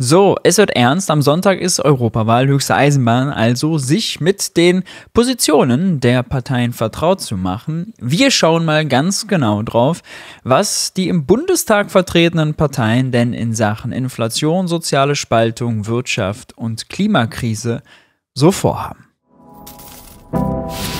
So, es wird ernst. Am Sonntag ist Europawahl höchste Eisenbahn, also sich mit den Positionen der Parteien vertraut zu machen. Wir schauen mal ganz genau drauf, was die im Bundestag vertretenen Parteien denn in Sachen Inflation, soziale Spaltung, Wirtschaft und Klimakrise so vorhaben. Musik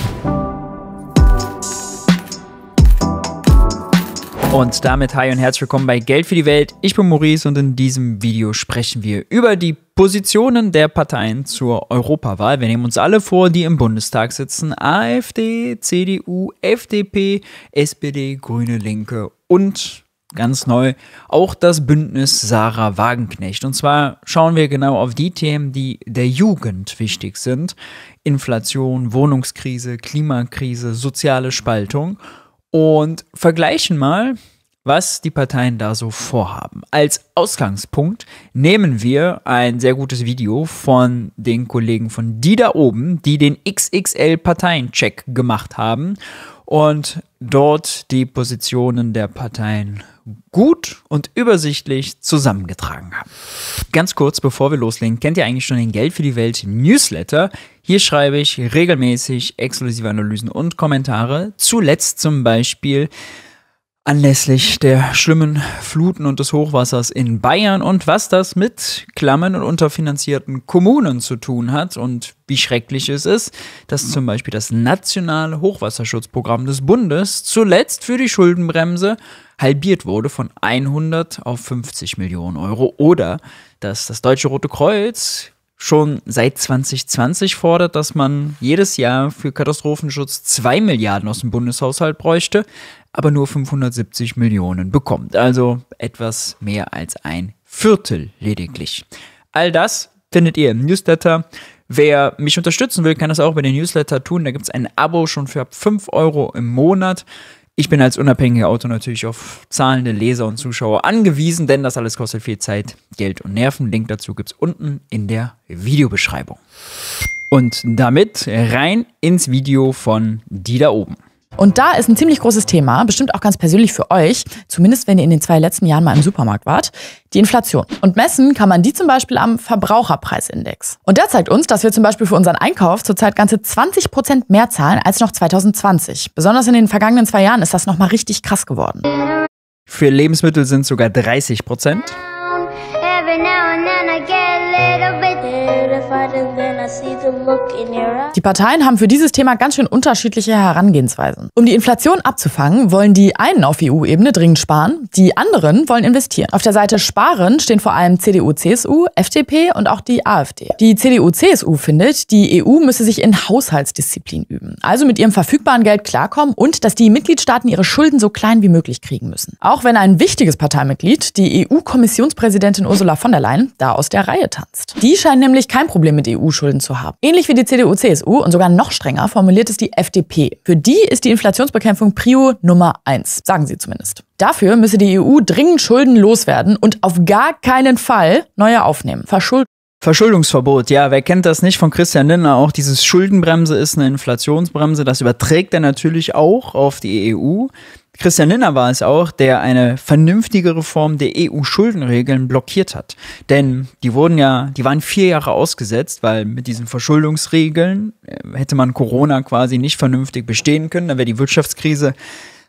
Und damit hi und herzlich willkommen bei Geld für die Welt. Ich bin Maurice und in diesem Video sprechen wir über die Positionen der Parteien zur Europawahl. Wir nehmen uns alle vor, die im Bundestag sitzen. AfD, CDU, FDP, SPD, Grüne, Linke und ganz neu auch das Bündnis Sarah Wagenknecht. Und zwar schauen wir genau auf die Themen, die der Jugend wichtig sind. Inflation, Wohnungskrise, Klimakrise, soziale Spaltung und vergleichen mal, was die Parteien da so vorhaben. Als Ausgangspunkt nehmen wir ein sehr gutes Video von den Kollegen von die da oben, die den XXL-Parteien-Check gemacht haben und dort die Positionen der Parteien gut und übersichtlich zusammengetragen haben. Ganz kurz, bevor wir loslegen, kennt ihr eigentlich schon den Geld für die Welt Newsletter? Hier schreibe ich regelmäßig exklusive Analysen und Kommentare. Zuletzt zum Beispiel anlässlich der schlimmen Fluten und des Hochwassers in Bayern und was das mit klammen und unterfinanzierten Kommunen zu tun hat und wie schrecklich es ist, dass zum Beispiel das nationale Hochwasserschutzprogramm des Bundes zuletzt für die Schuldenbremse halbiert wurde von 100 auf 50 Millionen Euro oder dass das Deutsche Rote Kreuz schon seit 2020 fordert, dass man jedes Jahr für Katastrophenschutz 2 Milliarden aus dem Bundeshaushalt bräuchte aber nur 570 Millionen bekommt. Also etwas mehr als ein Viertel lediglich. All das findet ihr im Newsletter. Wer mich unterstützen will, kann das auch bei den Newsletter tun. Da gibt es ein Abo schon für 5 Euro im Monat. Ich bin als unabhängiger Autor natürlich auf zahlende Leser und Zuschauer angewiesen, denn das alles kostet viel Zeit, Geld und Nerven. Link dazu gibt es unten in der Videobeschreibung. Und damit rein ins Video von die da oben. Und da ist ein ziemlich großes Thema, bestimmt auch ganz persönlich für euch, zumindest wenn ihr in den zwei letzten Jahren mal im Supermarkt wart, die Inflation. Und messen kann man die zum Beispiel am Verbraucherpreisindex. Und der zeigt uns, dass wir zum Beispiel für unseren Einkauf zurzeit ganze 20 Prozent mehr zahlen als noch 2020. Besonders in den vergangenen zwei Jahren ist das nochmal richtig krass geworden. Für Lebensmittel sind sogar 30 Prozent. Die Parteien haben für dieses Thema ganz schön unterschiedliche Herangehensweisen. Um die Inflation abzufangen, wollen die einen auf EU-Ebene dringend sparen, die anderen wollen investieren. Auf der Seite Sparen stehen vor allem CDU, CSU, FDP und auch die AfD. Die CDU-CSU findet, die EU müsse sich in Haushaltsdisziplin üben, also mit ihrem verfügbaren Geld klarkommen und dass die Mitgliedstaaten ihre Schulden so klein wie möglich kriegen müssen. Auch wenn ein wichtiges Parteimitglied, die EU-Kommissionspräsidentin Ursula von der Leyen, da aus der Reihe tanzt. Die scheint nämlich kein Problem mit EU-Schulden gegeben zu haben. Ähnlich wie die CDU, CSU und sogar noch strenger formuliert es die FDP. Für die ist die Inflationsbekämpfung Prio Nummer eins, sagen sie zumindest. Dafür müsse die EU dringend Schulden loswerden und auf gar keinen Fall neue aufnehmen. Verschulden. Verschuldungsverbot, ja, wer kennt das nicht von Christian Lindner? Auch dieses Schuldenbremse ist eine Inflationsbremse. Das überträgt er natürlich auch auf die EU. Christian Lindner war es auch, der eine vernünftige Reform der EU-Schuldenregeln blockiert hat. Denn die wurden ja, die waren vier Jahre ausgesetzt, weil mit diesen Verschuldungsregeln äh, hätte man Corona quasi nicht vernünftig bestehen können. Dann wäre die Wirtschaftskrise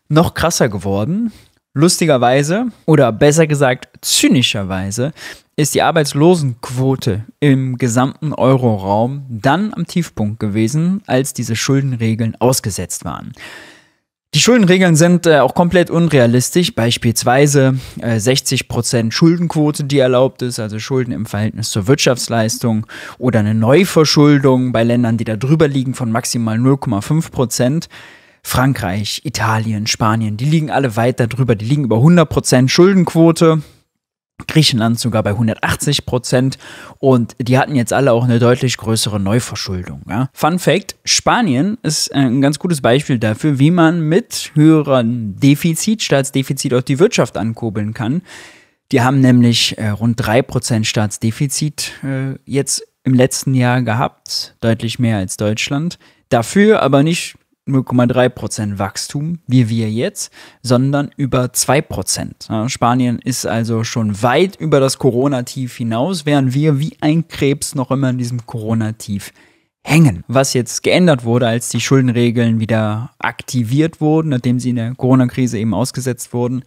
noch krasser geworden. Lustigerweise oder besser gesagt zynischerweise ist die Arbeitslosenquote im gesamten Euroraum dann am Tiefpunkt gewesen, als diese Schuldenregeln ausgesetzt waren. Die Schuldenregeln sind äh, auch komplett unrealistisch, beispielsweise äh, 60% Schuldenquote, die erlaubt ist, also Schulden im Verhältnis zur Wirtschaftsleistung oder eine Neuverschuldung bei Ländern, die da drüber liegen, von maximal 0,5%. Frankreich, Italien, Spanien, die liegen alle weit darüber, die liegen über 100% Schuldenquote. Griechenland sogar bei 180 Prozent und die hatten jetzt alle auch eine deutlich größere Neuverschuldung. Ja. Fun Fact: Spanien ist ein ganz gutes Beispiel dafür, wie man mit höherem Defizit, Staatsdefizit auch die Wirtschaft ankurbeln kann. Die haben nämlich äh, rund 3% Prozent Staatsdefizit äh, jetzt im letzten Jahr gehabt, deutlich mehr als Deutschland. Dafür aber nicht 0,3% Wachstum, wie wir jetzt, sondern über 2%. Spanien ist also schon weit über das Corona-Tief hinaus, während wir wie ein Krebs noch immer in diesem Corona-Tief hängen. Was jetzt geändert wurde, als die Schuldenregeln wieder aktiviert wurden, nachdem sie in der Corona-Krise eben ausgesetzt wurden,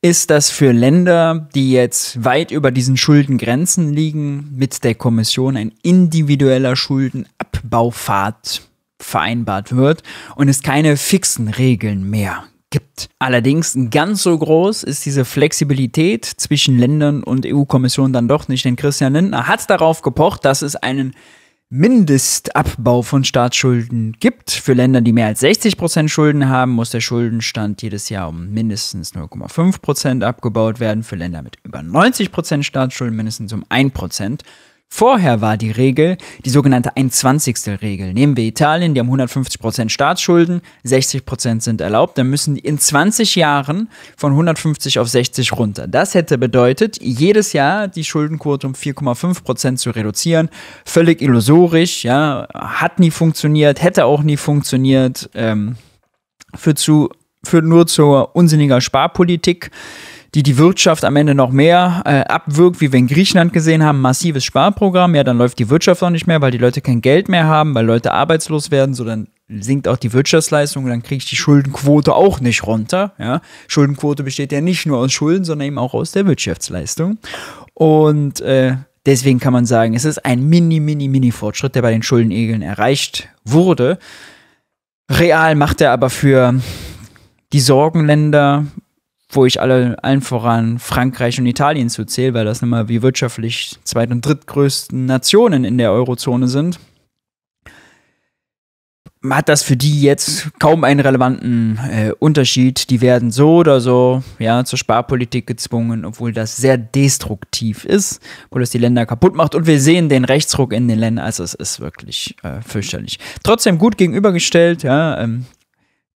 ist, dass für Länder, die jetzt weit über diesen Schuldengrenzen liegen, mit der Kommission ein individueller Schuldenabbauphad vereinbart wird und es keine fixen Regeln mehr gibt. Allerdings ganz so groß ist diese Flexibilität zwischen Ländern und EU-Kommission dann doch nicht, denn Christian Lindner hat darauf gepocht, dass es einen Mindestabbau von Staatsschulden gibt. Für Länder, die mehr als 60 Prozent Schulden haben, muss der Schuldenstand jedes Jahr um mindestens 0,5 Prozent abgebaut werden. Für Länder mit über 90 Prozent Staatsschulden mindestens um 1 Prozent. Vorher war die Regel die sogenannte 1,20. Regel. Nehmen wir Italien, die haben 150% Staatsschulden, 60% sind erlaubt, dann müssen die in 20 Jahren von 150 auf 60 runter. Das hätte bedeutet, jedes Jahr die Schuldenquote um 4,5% zu reduzieren. Völlig illusorisch, ja, hat nie funktioniert, hätte auch nie funktioniert, ähm, führt, zu, führt nur zur unsinniger Sparpolitik die die Wirtschaft am Ende noch mehr äh, abwirkt, wie wir in Griechenland gesehen haben, massives Sparprogramm, ja, dann läuft die Wirtschaft auch nicht mehr, weil die Leute kein Geld mehr haben, weil Leute arbeitslos werden, so dann sinkt auch die Wirtschaftsleistung, und dann kriege ich die Schuldenquote auch nicht runter. Ja? Schuldenquote besteht ja nicht nur aus Schulden, sondern eben auch aus der Wirtschaftsleistung. Und äh, deswegen kann man sagen, es ist ein mini, mini, mini Fortschritt, der bei den Schuldenegeln erreicht wurde. Real macht er aber für die Sorgenländer wo ich alle, allen voran Frankreich und Italien zu zähle, weil das nun mal wie wirtschaftlich zweit- und drittgrößten Nationen in der Eurozone sind, hat das für die jetzt kaum einen relevanten äh, Unterschied. Die werden so oder so ja, zur Sparpolitik gezwungen, obwohl das sehr destruktiv ist, obwohl das die Länder kaputt macht. Und wir sehen den Rechtsruck in den Ländern, also es ist wirklich äh, fürchterlich. Trotzdem gut gegenübergestellt, ja, ähm,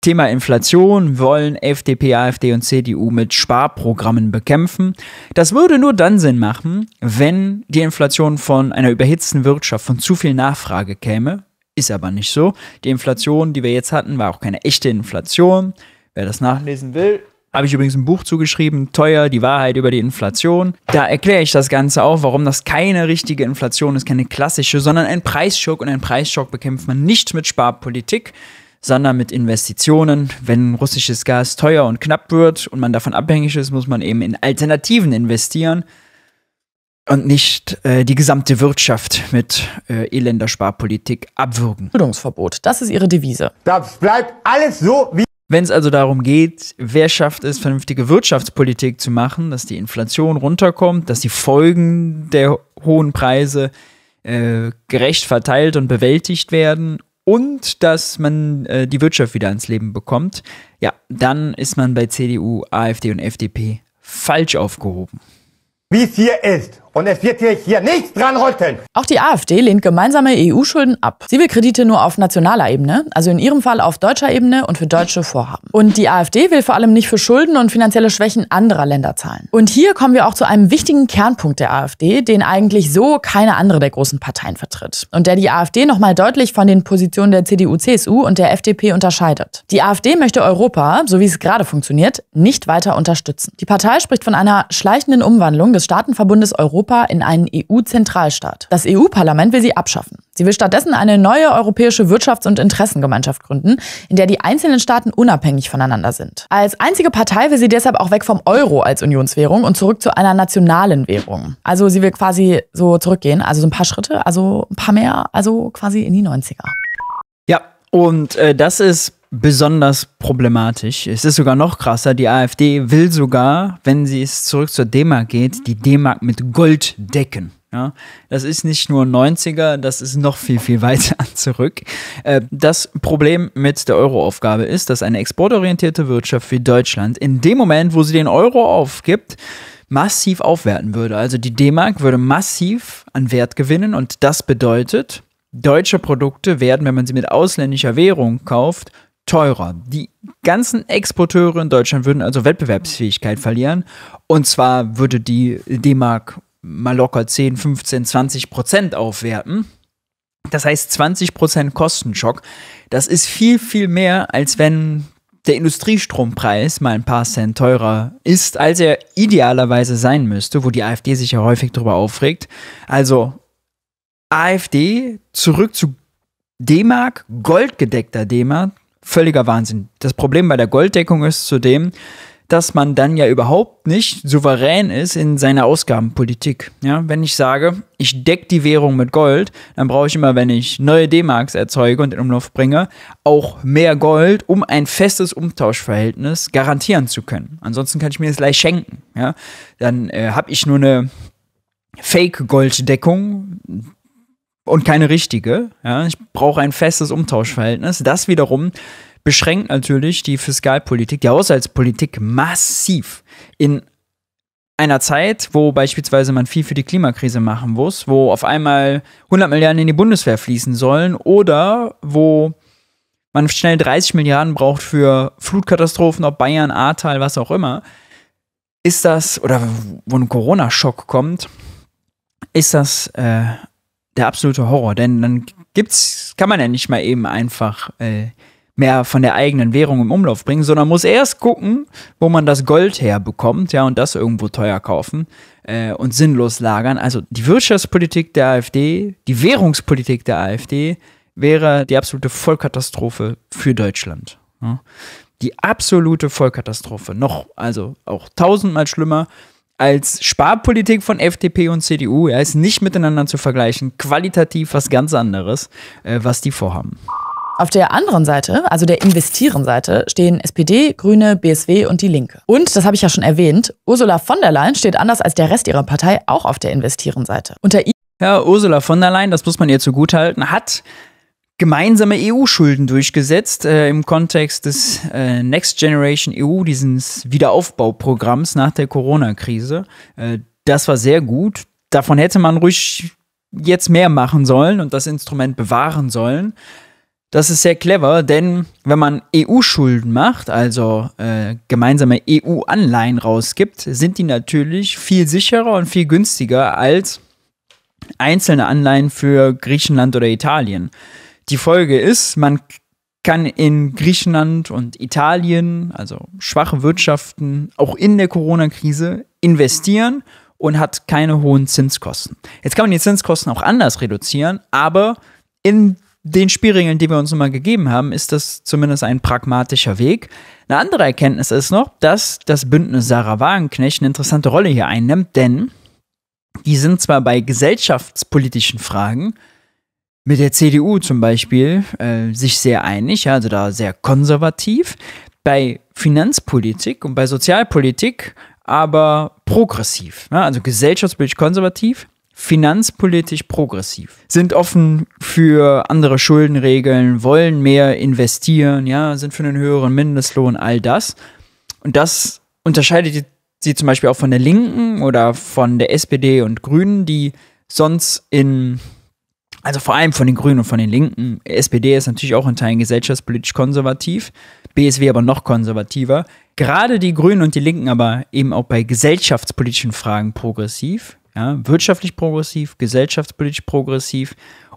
Thema Inflation wollen FDP, AfD und CDU mit Sparprogrammen bekämpfen. Das würde nur dann Sinn machen, wenn die Inflation von einer überhitzten Wirtschaft, von zu viel Nachfrage käme. Ist aber nicht so. Die Inflation, die wir jetzt hatten, war auch keine echte Inflation. Wer das nachlesen will, habe ich übrigens ein Buch zugeschrieben, Teuer, die Wahrheit über die Inflation. Da erkläre ich das Ganze auch, warum das keine richtige Inflation ist, keine klassische, sondern ein Preisschock. Und einen Preisschock bekämpft man nicht mit Sparpolitik, sondern mit Investitionen. Wenn russisches Gas teuer und knapp wird und man davon abhängig ist, muss man eben in Alternativen investieren und nicht äh, die gesamte Wirtschaft mit äh, elender Sparpolitik abwürgen. Bildungsverbot, das ist ihre Devise. Das bleibt alles so wie. Wenn es also darum geht, wer schafft es, vernünftige Wirtschaftspolitik zu machen, dass die Inflation runterkommt, dass die Folgen der hohen Preise äh, gerecht verteilt und bewältigt werden und dass man äh, die Wirtschaft wieder ans Leben bekommt, ja, dann ist man bei CDU, AfD und FDP falsch aufgehoben. Wie es hier ist und es wird hier, hier nichts dran rütteln. Auch die AfD lehnt gemeinsame EU-Schulden ab. Sie will Kredite nur auf nationaler Ebene, also in ihrem Fall auf deutscher Ebene und für deutsche Vorhaben. Und die AfD will vor allem nicht für Schulden und finanzielle Schwächen anderer Länder zahlen. Und hier kommen wir auch zu einem wichtigen Kernpunkt der AfD, den eigentlich so keine andere der großen Parteien vertritt. Und der die AfD nochmal deutlich von den Positionen der CDU, CSU und der FDP unterscheidet. Die AfD möchte Europa, so wie es gerade funktioniert, nicht weiter unterstützen. Die Partei spricht von einer schleichenden Umwandlung des Staatenverbundes Europa Europa in einen EU-Zentralstaat. Das EU-Parlament will sie abschaffen. Sie will stattdessen eine neue europäische Wirtschafts- und Interessengemeinschaft gründen, in der die einzelnen Staaten unabhängig voneinander sind. Als einzige Partei will sie deshalb auch weg vom Euro als Unionswährung und zurück zu einer nationalen Währung. Also sie will quasi so zurückgehen, also so ein paar Schritte, also ein paar mehr, also quasi in die 90er. Ja, und äh, das ist besonders problematisch. Es ist sogar noch krasser. Die AfD will sogar, wenn sie es zurück zur D-Mark geht, die D-Mark mit Gold decken. Ja, das ist nicht nur 90er, das ist noch viel, viel weiter zurück. Äh, das Problem mit der Euro-Aufgabe ist, dass eine exportorientierte Wirtschaft wie Deutschland in dem Moment, wo sie den Euro aufgibt, massiv aufwerten würde. Also die D-Mark würde massiv an Wert gewinnen und das bedeutet, deutsche Produkte werden, wenn man sie mit ausländischer Währung kauft, teurer. Die ganzen Exporteure in Deutschland würden also Wettbewerbsfähigkeit verlieren. Und zwar würde die D-Mark mal locker 10, 15, 20 Prozent aufwerten. Das heißt 20 Prozent Kostenschock. Das ist viel, viel mehr, als wenn der Industriestrompreis mal ein paar Cent teurer ist, als er idealerweise sein müsste, wo die AfD sich ja häufig darüber aufregt. Also AfD zurück zu D-Mark, goldgedeckter D-Mark, Völliger Wahnsinn. Das Problem bei der Golddeckung ist zudem, dass man dann ja überhaupt nicht souverän ist in seiner Ausgabenpolitik. Ja, wenn ich sage, ich decke die Währung mit Gold, dann brauche ich immer, wenn ich neue D-Marks erzeuge und in Umlauf bringe, auch mehr Gold, um ein festes Umtauschverhältnis garantieren zu können. Ansonsten kann ich mir das gleich schenken. Ja, dann äh, habe ich nur eine Fake-Golddeckung, und keine richtige. Ja? Ich brauche ein festes Umtauschverhältnis. Das wiederum beschränkt natürlich die Fiskalpolitik, die Haushaltspolitik massiv in einer Zeit, wo beispielsweise man viel für die Klimakrise machen muss, wo auf einmal 100 Milliarden in die Bundeswehr fließen sollen oder wo man schnell 30 Milliarden braucht für Flutkatastrophen, ob Bayern, Ahrtal, was auch immer, ist das, oder wo ein Corona-Schock kommt, ist das äh, der absolute Horror, denn dann gibt's, kann man ja nicht mal eben einfach äh, mehr von der eigenen Währung im Umlauf bringen, sondern muss erst gucken, wo man das Gold herbekommt, ja, und das irgendwo teuer kaufen äh, und sinnlos lagern. Also die Wirtschaftspolitik der AfD, die Währungspolitik der AfD wäre die absolute Vollkatastrophe für Deutschland. Ja. Die absolute Vollkatastrophe. Noch, also auch tausendmal schlimmer als Sparpolitik von FDP und CDU ja, ist nicht miteinander zu vergleichen. Qualitativ was ganz anderes, äh, was die vorhaben. Auf der anderen Seite, also der Investieren-Seite, stehen SPD, Grüne, BSW und die Linke. Und, das habe ich ja schon erwähnt, Ursula von der Leyen steht anders als der Rest ihrer Partei auch auf der Investieren-Seite. Unter ja, Ursula von der Leyen, das muss man ihr zugutehalten, hat gemeinsame EU-Schulden durchgesetzt äh, im Kontext des äh, Next Generation EU, dieses Wiederaufbauprogramms nach der Corona-Krise. Äh, das war sehr gut. Davon hätte man ruhig jetzt mehr machen sollen und das Instrument bewahren sollen. Das ist sehr clever, denn wenn man EU-Schulden macht, also äh, gemeinsame EU-Anleihen rausgibt, sind die natürlich viel sicherer und viel günstiger als einzelne Anleihen für Griechenland oder Italien. Die Folge ist, man kann in Griechenland und Italien, also schwache Wirtschaften, auch in der Corona-Krise investieren und hat keine hohen Zinskosten. Jetzt kann man die Zinskosten auch anders reduzieren, aber in den Spielregeln, die wir uns immer gegeben haben, ist das zumindest ein pragmatischer Weg. Eine andere Erkenntnis ist noch, dass das Bündnis Sarah Wagenknecht eine interessante Rolle hier einnimmt, denn die sind zwar bei gesellschaftspolitischen Fragen mit der CDU zum Beispiel äh, sich sehr einig, also da sehr konservativ, bei Finanzpolitik und bei Sozialpolitik aber progressiv, ja, ne, also gesellschaftspolitisch konservativ, finanzpolitisch progressiv, sind offen für andere Schuldenregeln, wollen mehr investieren, ja, sind für einen höheren Mindestlohn, all das. Und das unterscheidet sie zum Beispiel auch von der Linken oder von der SPD und Grünen, die sonst in also vor allem von den Grünen und von den Linken. SPD ist natürlich auch in Teilen gesellschaftspolitisch konservativ, BSW aber noch konservativer. Gerade die Grünen und die Linken aber eben auch bei gesellschaftspolitischen Fragen progressiv, ja, wirtschaftlich progressiv, gesellschaftspolitisch progressiv.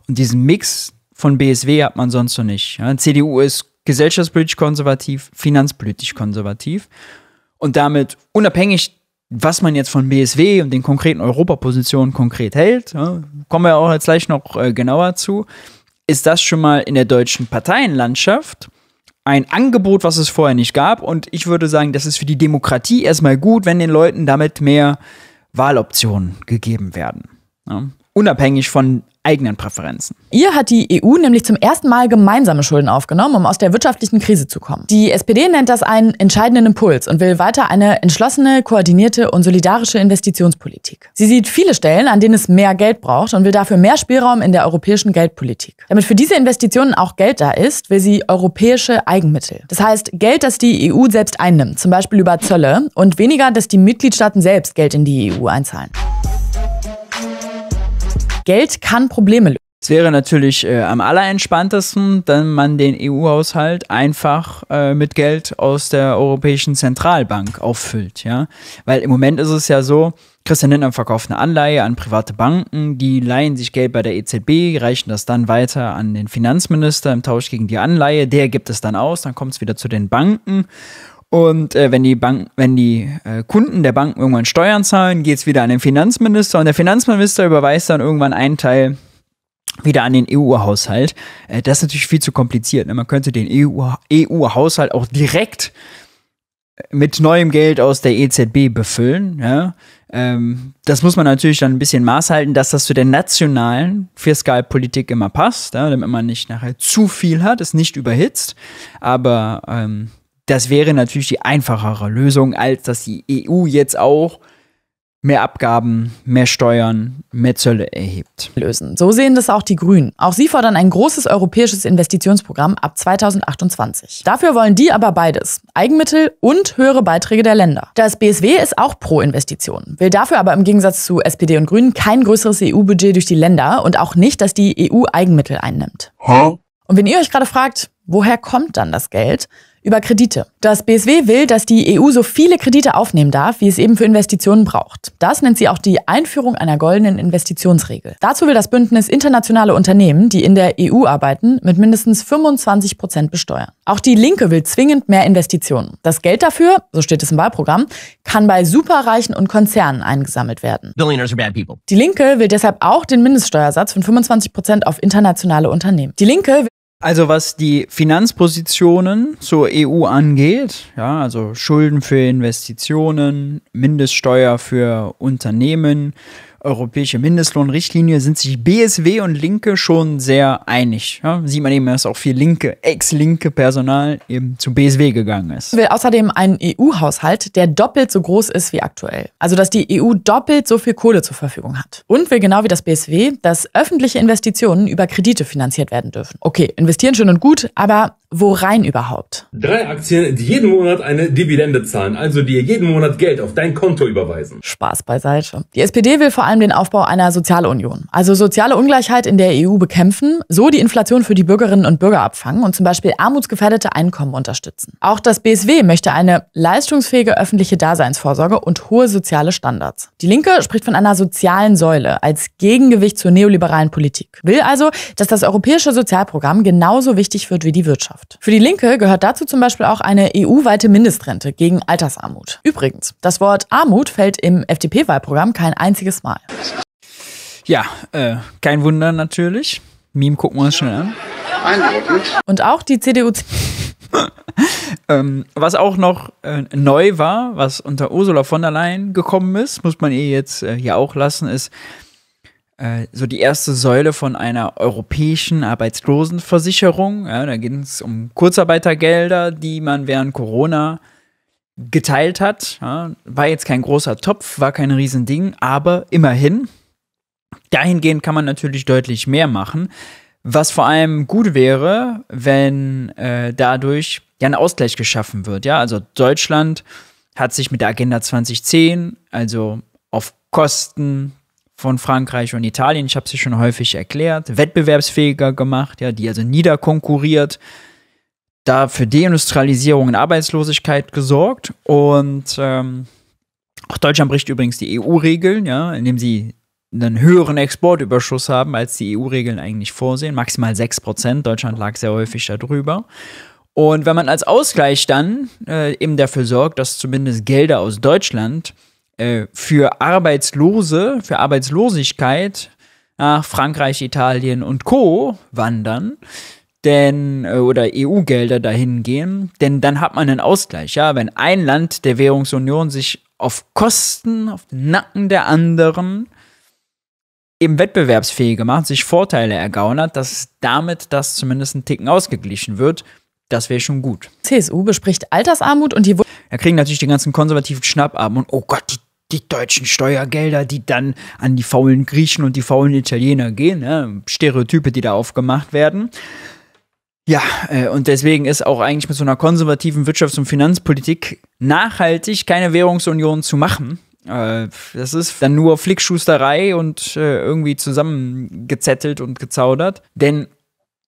Und diesen Mix von BSW hat man sonst noch nicht. Ja. CDU ist gesellschaftspolitisch konservativ, finanzpolitisch konservativ. Und damit unabhängig was man jetzt von BSW und den konkreten Europapositionen konkret hält, ja, kommen wir auch jetzt gleich noch äh, genauer zu, ist das schon mal in der deutschen Parteienlandschaft ein Angebot, was es vorher nicht gab. Und ich würde sagen, das ist für die Demokratie erstmal gut, wenn den Leuten damit mehr Wahloptionen gegeben werden. Ja unabhängig von eigenen Präferenzen. Ihr hat die EU nämlich zum ersten Mal gemeinsame Schulden aufgenommen, um aus der wirtschaftlichen Krise zu kommen. Die SPD nennt das einen entscheidenden Impuls und will weiter eine entschlossene, koordinierte und solidarische Investitionspolitik. Sie sieht viele Stellen, an denen es mehr Geld braucht und will dafür mehr Spielraum in der europäischen Geldpolitik. Damit für diese Investitionen auch Geld da ist, will sie europäische Eigenmittel. Das heißt Geld, das die EU selbst einnimmt, zum Beispiel über Zölle, und weniger, dass die Mitgliedstaaten selbst Geld in die EU einzahlen. Geld kann Probleme lösen. Es wäre natürlich äh, am allerentspanntesten, wenn man den EU-Haushalt einfach äh, mit Geld aus der Europäischen Zentralbank auffüllt, ja. Weil im Moment ist es ja so, Christian Lindner verkauft eine Anleihe an private Banken, die leihen sich Geld bei der EZB, reichen das dann weiter an den Finanzminister im Tausch gegen die Anleihe, der gibt es dann aus, dann kommt es wieder zu den Banken und äh, wenn die, Bank, wenn die äh, Kunden der Banken irgendwann Steuern zahlen, geht es wieder an den Finanzminister und der Finanzminister überweist dann irgendwann einen Teil wieder an den EU-Haushalt. Äh, das ist natürlich viel zu kompliziert. Ne? Man könnte den EU-Haushalt e auch direkt äh, mit neuem Geld aus der EZB befüllen. Ja? Ähm, das muss man natürlich dann ein bisschen maßhalten, dass das zu der nationalen Fiskalpolitik immer passt, ja? damit man nicht nachher zu viel hat, ist nicht überhitzt. Aber ähm, das wäre natürlich die einfachere Lösung, als dass die EU jetzt auch mehr Abgaben, mehr Steuern, mehr Zölle erhebt. Lösen. So sehen das auch die Grünen. Auch sie fordern ein großes europäisches Investitionsprogramm ab 2028. Dafür wollen die aber beides. Eigenmittel und höhere Beiträge der Länder. Das BSW ist auch pro Investitionen, will dafür aber im Gegensatz zu SPD und Grünen kein größeres EU-Budget durch die Länder und auch nicht, dass die EU Eigenmittel einnimmt. Huh? Und wenn ihr euch gerade fragt, Woher kommt dann das Geld? Über Kredite. Das BSW will, dass die EU so viele Kredite aufnehmen darf, wie es eben für Investitionen braucht. Das nennt sie auch die Einführung einer goldenen Investitionsregel. Dazu will das Bündnis internationale Unternehmen, die in der EU arbeiten, mit mindestens 25 Prozent besteuern. Auch die Linke will zwingend mehr Investitionen. Das Geld dafür, so steht es im Wahlprogramm, kann bei Superreichen und Konzernen eingesammelt werden. Die Linke will deshalb auch den Mindeststeuersatz von 25 Prozent auf internationale Unternehmen. Die Linke also was die Finanzpositionen zur EU angeht, ja, also Schulden für Investitionen, Mindeststeuer für Unternehmen, europäische Mindestlohnrichtlinie sind sich BSW und Linke schon sehr einig. Ja, sieht man eben, dass auch viel Linke, ex-Linke Personal eben zu BSW gegangen ist. Will außerdem einen EU-Haushalt, der doppelt so groß ist wie aktuell. Also, dass die EU doppelt so viel Kohle zur Verfügung hat. Und will genau wie das BSW, dass öffentliche Investitionen über Kredite finanziert werden dürfen. Okay, investieren schön und gut, aber wo rein überhaupt? Drei Aktien, die jeden Monat eine Dividende zahlen, also dir jeden Monat Geld auf dein Konto überweisen. Spaß beiseite. Die SPD will vor allem den Aufbau einer Sozialunion, also soziale Ungleichheit in der EU bekämpfen, so die Inflation für die Bürgerinnen und Bürger abfangen und zum Beispiel armutsgefährdete Einkommen unterstützen. Auch das BSW möchte eine leistungsfähige öffentliche Daseinsvorsorge und hohe soziale Standards. Die Linke spricht von einer sozialen Säule als Gegengewicht zur neoliberalen Politik, will also, dass das europäische Sozialprogramm genauso wichtig wird wie die Wirtschaft. Gesellschaft. Für die Linke gehört dazu zum Beispiel auch eine EU-weite Mindestrente gegen Altersarmut. Übrigens, das Wort Armut fällt im FDP-Wahlprogramm kein einziges Mal. Ja, äh, kein Wunder natürlich. Meme gucken wir uns schnell an. Und auch die CDU. ähm, was auch noch äh, neu war, was unter Ursula von der Leyen gekommen ist, muss man ihr jetzt äh, ja auch lassen, ist, äh, so die erste Säule von einer europäischen Arbeitslosenversicherung. Ja, da ging es um Kurzarbeitergelder, die man während Corona geteilt hat. Ja, war jetzt kein großer Topf, war kein Riesending, aber immerhin. Dahingehend kann man natürlich deutlich mehr machen. Was vor allem gut wäre, wenn äh, dadurch ja ein Ausgleich geschaffen wird. Ja, also Deutschland hat sich mit der Agenda 2010, also auf Kosten von Frankreich und Italien. Ich habe sie schon häufig erklärt. Wettbewerbsfähiger gemacht, ja, die also niederkonkurriert, da für Deindustrialisierung und Arbeitslosigkeit gesorgt. Und ähm, auch Deutschland bricht übrigens die EU-Regeln, ja, indem sie einen höheren Exportüberschuss haben, als die EU-Regeln eigentlich vorsehen. Maximal 6%. Deutschland lag sehr häufig darüber. Und wenn man als Ausgleich dann äh, eben dafür sorgt, dass zumindest Gelder aus Deutschland äh, für Arbeitslose, für Arbeitslosigkeit nach Frankreich, Italien und Co. wandern denn äh, oder EU-Gelder dahin gehen, denn dann hat man einen Ausgleich. Ja, wenn ein Land der Währungsunion sich auf Kosten, auf den Nacken der anderen eben wettbewerbsfähig gemacht, sich Vorteile ergauen hat, dass damit das zumindest ein Ticken ausgeglichen wird. Das wäre schon gut. CSU bespricht Altersarmut und die. Da kriegen natürlich die ganzen Konservativen Schnapp und oh Gott, die die deutschen Steuergelder, die dann an die faulen Griechen und die faulen Italiener gehen, ne? Stereotype, die da aufgemacht werden. Ja, äh, und deswegen ist auch eigentlich mit so einer konservativen Wirtschafts- und Finanzpolitik nachhaltig keine Währungsunion zu machen. Äh, das ist dann nur Flickschusterei und äh, irgendwie zusammengezettelt und gezaudert. Denn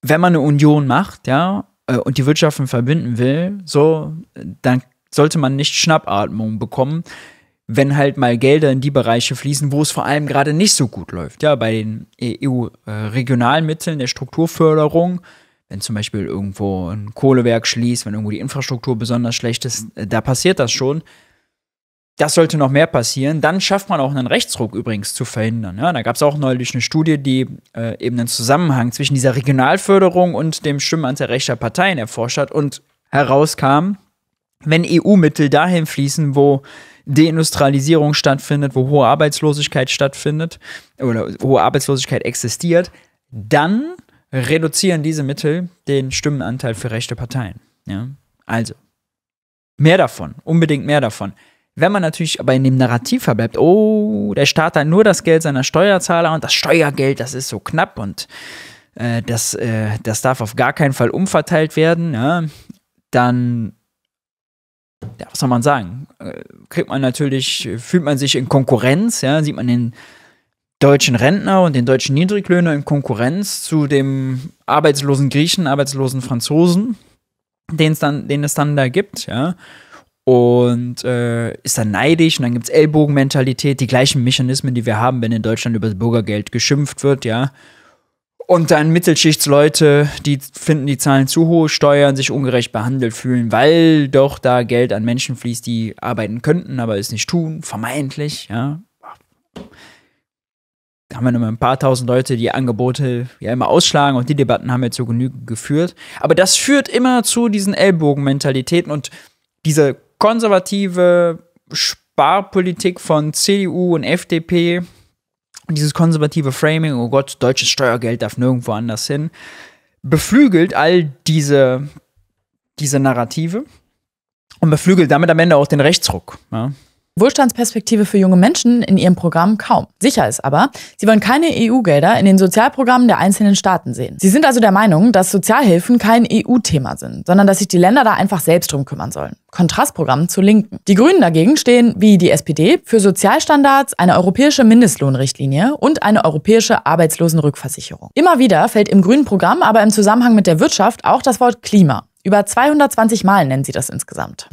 wenn man eine Union macht, ja, äh, und die Wirtschaften verbinden will, so, dann sollte man nicht Schnappatmung bekommen, wenn halt mal Gelder in die Bereiche fließen, wo es vor allem gerade nicht so gut läuft. Ja, bei den äh, eu äh, regionalmitteln der Strukturförderung, wenn zum Beispiel irgendwo ein Kohlewerk schließt, wenn irgendwo die Infrastruktur besonders schlecht ist, äh, da passiert das schon. Das sollte noch mehr passieren. Dann schafft man auch einen Rechtsdruck übrigens zu verhindern. Ja, da gab es auch neulich eine Studie, die äh, eben einen Zusammenhang zwischen dieser Regionalförderung und dem Stimmenanteil rechter Parteien erforscht hat und herauskam, wenn EU-Mittel dahin fließen, wo Deindustrialisierung stattfindet, wo hohe Arbeitslosigkeit stattfindet oder hohe Arbeitslosigkeit existiert, dann reduzieren diese Mittel den Stimmenanteil für rechte Parteien. Ja? Also, mehr davon, unbedingt mehr davon. Wenn man natürlich aber in dem Narrativ verbleibt, oh, der Staat hat nur das Geld seiner Steuerzahler und das Steuergeld, das ist so knapp und äh, das, äh, das darf auf gar keinen Fall umverteilt werden, ja, dann, ja, was soll man sagen? Äh, kriegt man natürlich, fühlt man sich in Konkurrenz, ja, sieht man den deutschen Rentner und den deutschen Niedriglöhner in Konkurrenz zu dem arbeitslosen Griechen, arbeitslosen Franzosen, den es dann, den es dann da gibt, ja. Und äh, ist dann neidisch und dann gibt es Ellbogenmentalität, die gleichen Mechanismen, die wir haben, wenn in Deutschland über das Bürgergeld geschimpft wird, ja und dann Mittelschichtsleute, die finden die Zahlen zu hohe steuern, sich ungerecht behandelt fühlen, weil doch da Geld an Menschen fließt, die arbeiten könnten, aber es nicht tun, vermeintlich, ja. Da haben wir nur ein paar tausend Leute, die Angebote ja immer ausschlagen und die Debatten haben wir zu Genüge geführt. Aber das führt immer zu diesen Ellbogenmentalitäten und diese konservative Sparpolitik von CDU und FDP, und dieses konservative Framing, oh Gott, deutsches Steuergeld darf nirgendwo anders hin, beflügelt all diese, diese Narrative und beflügelt damit am Ende auch den Rechtsruck. Ja? Wohlstandsperspektive für junge Menschen in ihrem Programm kaum. Sicher ist aber, sie wollen keine EU-Gelder in den Sozialprogrammen der einzelnen Staaten sehen. Sie sind also der Meinung, dass Sozialhilfen kein EU-Thema sind, sondern dass sich die Länder da einfach selbst drum kümmern sollen. Kontrastprogramm zu Linken. Die Grünen dagegen stehen, wie die SPD, für Sozialstandards, eine europäische Mindestlohnrichtlinie und eine europäische Arbeitslosenrückversicherung. Immer wieder fällt im grünen Programm aber im Zusammenhang mit der Wirtschaft auch das Wort Klima. Über 220 Mal nennen sie das insgesamt.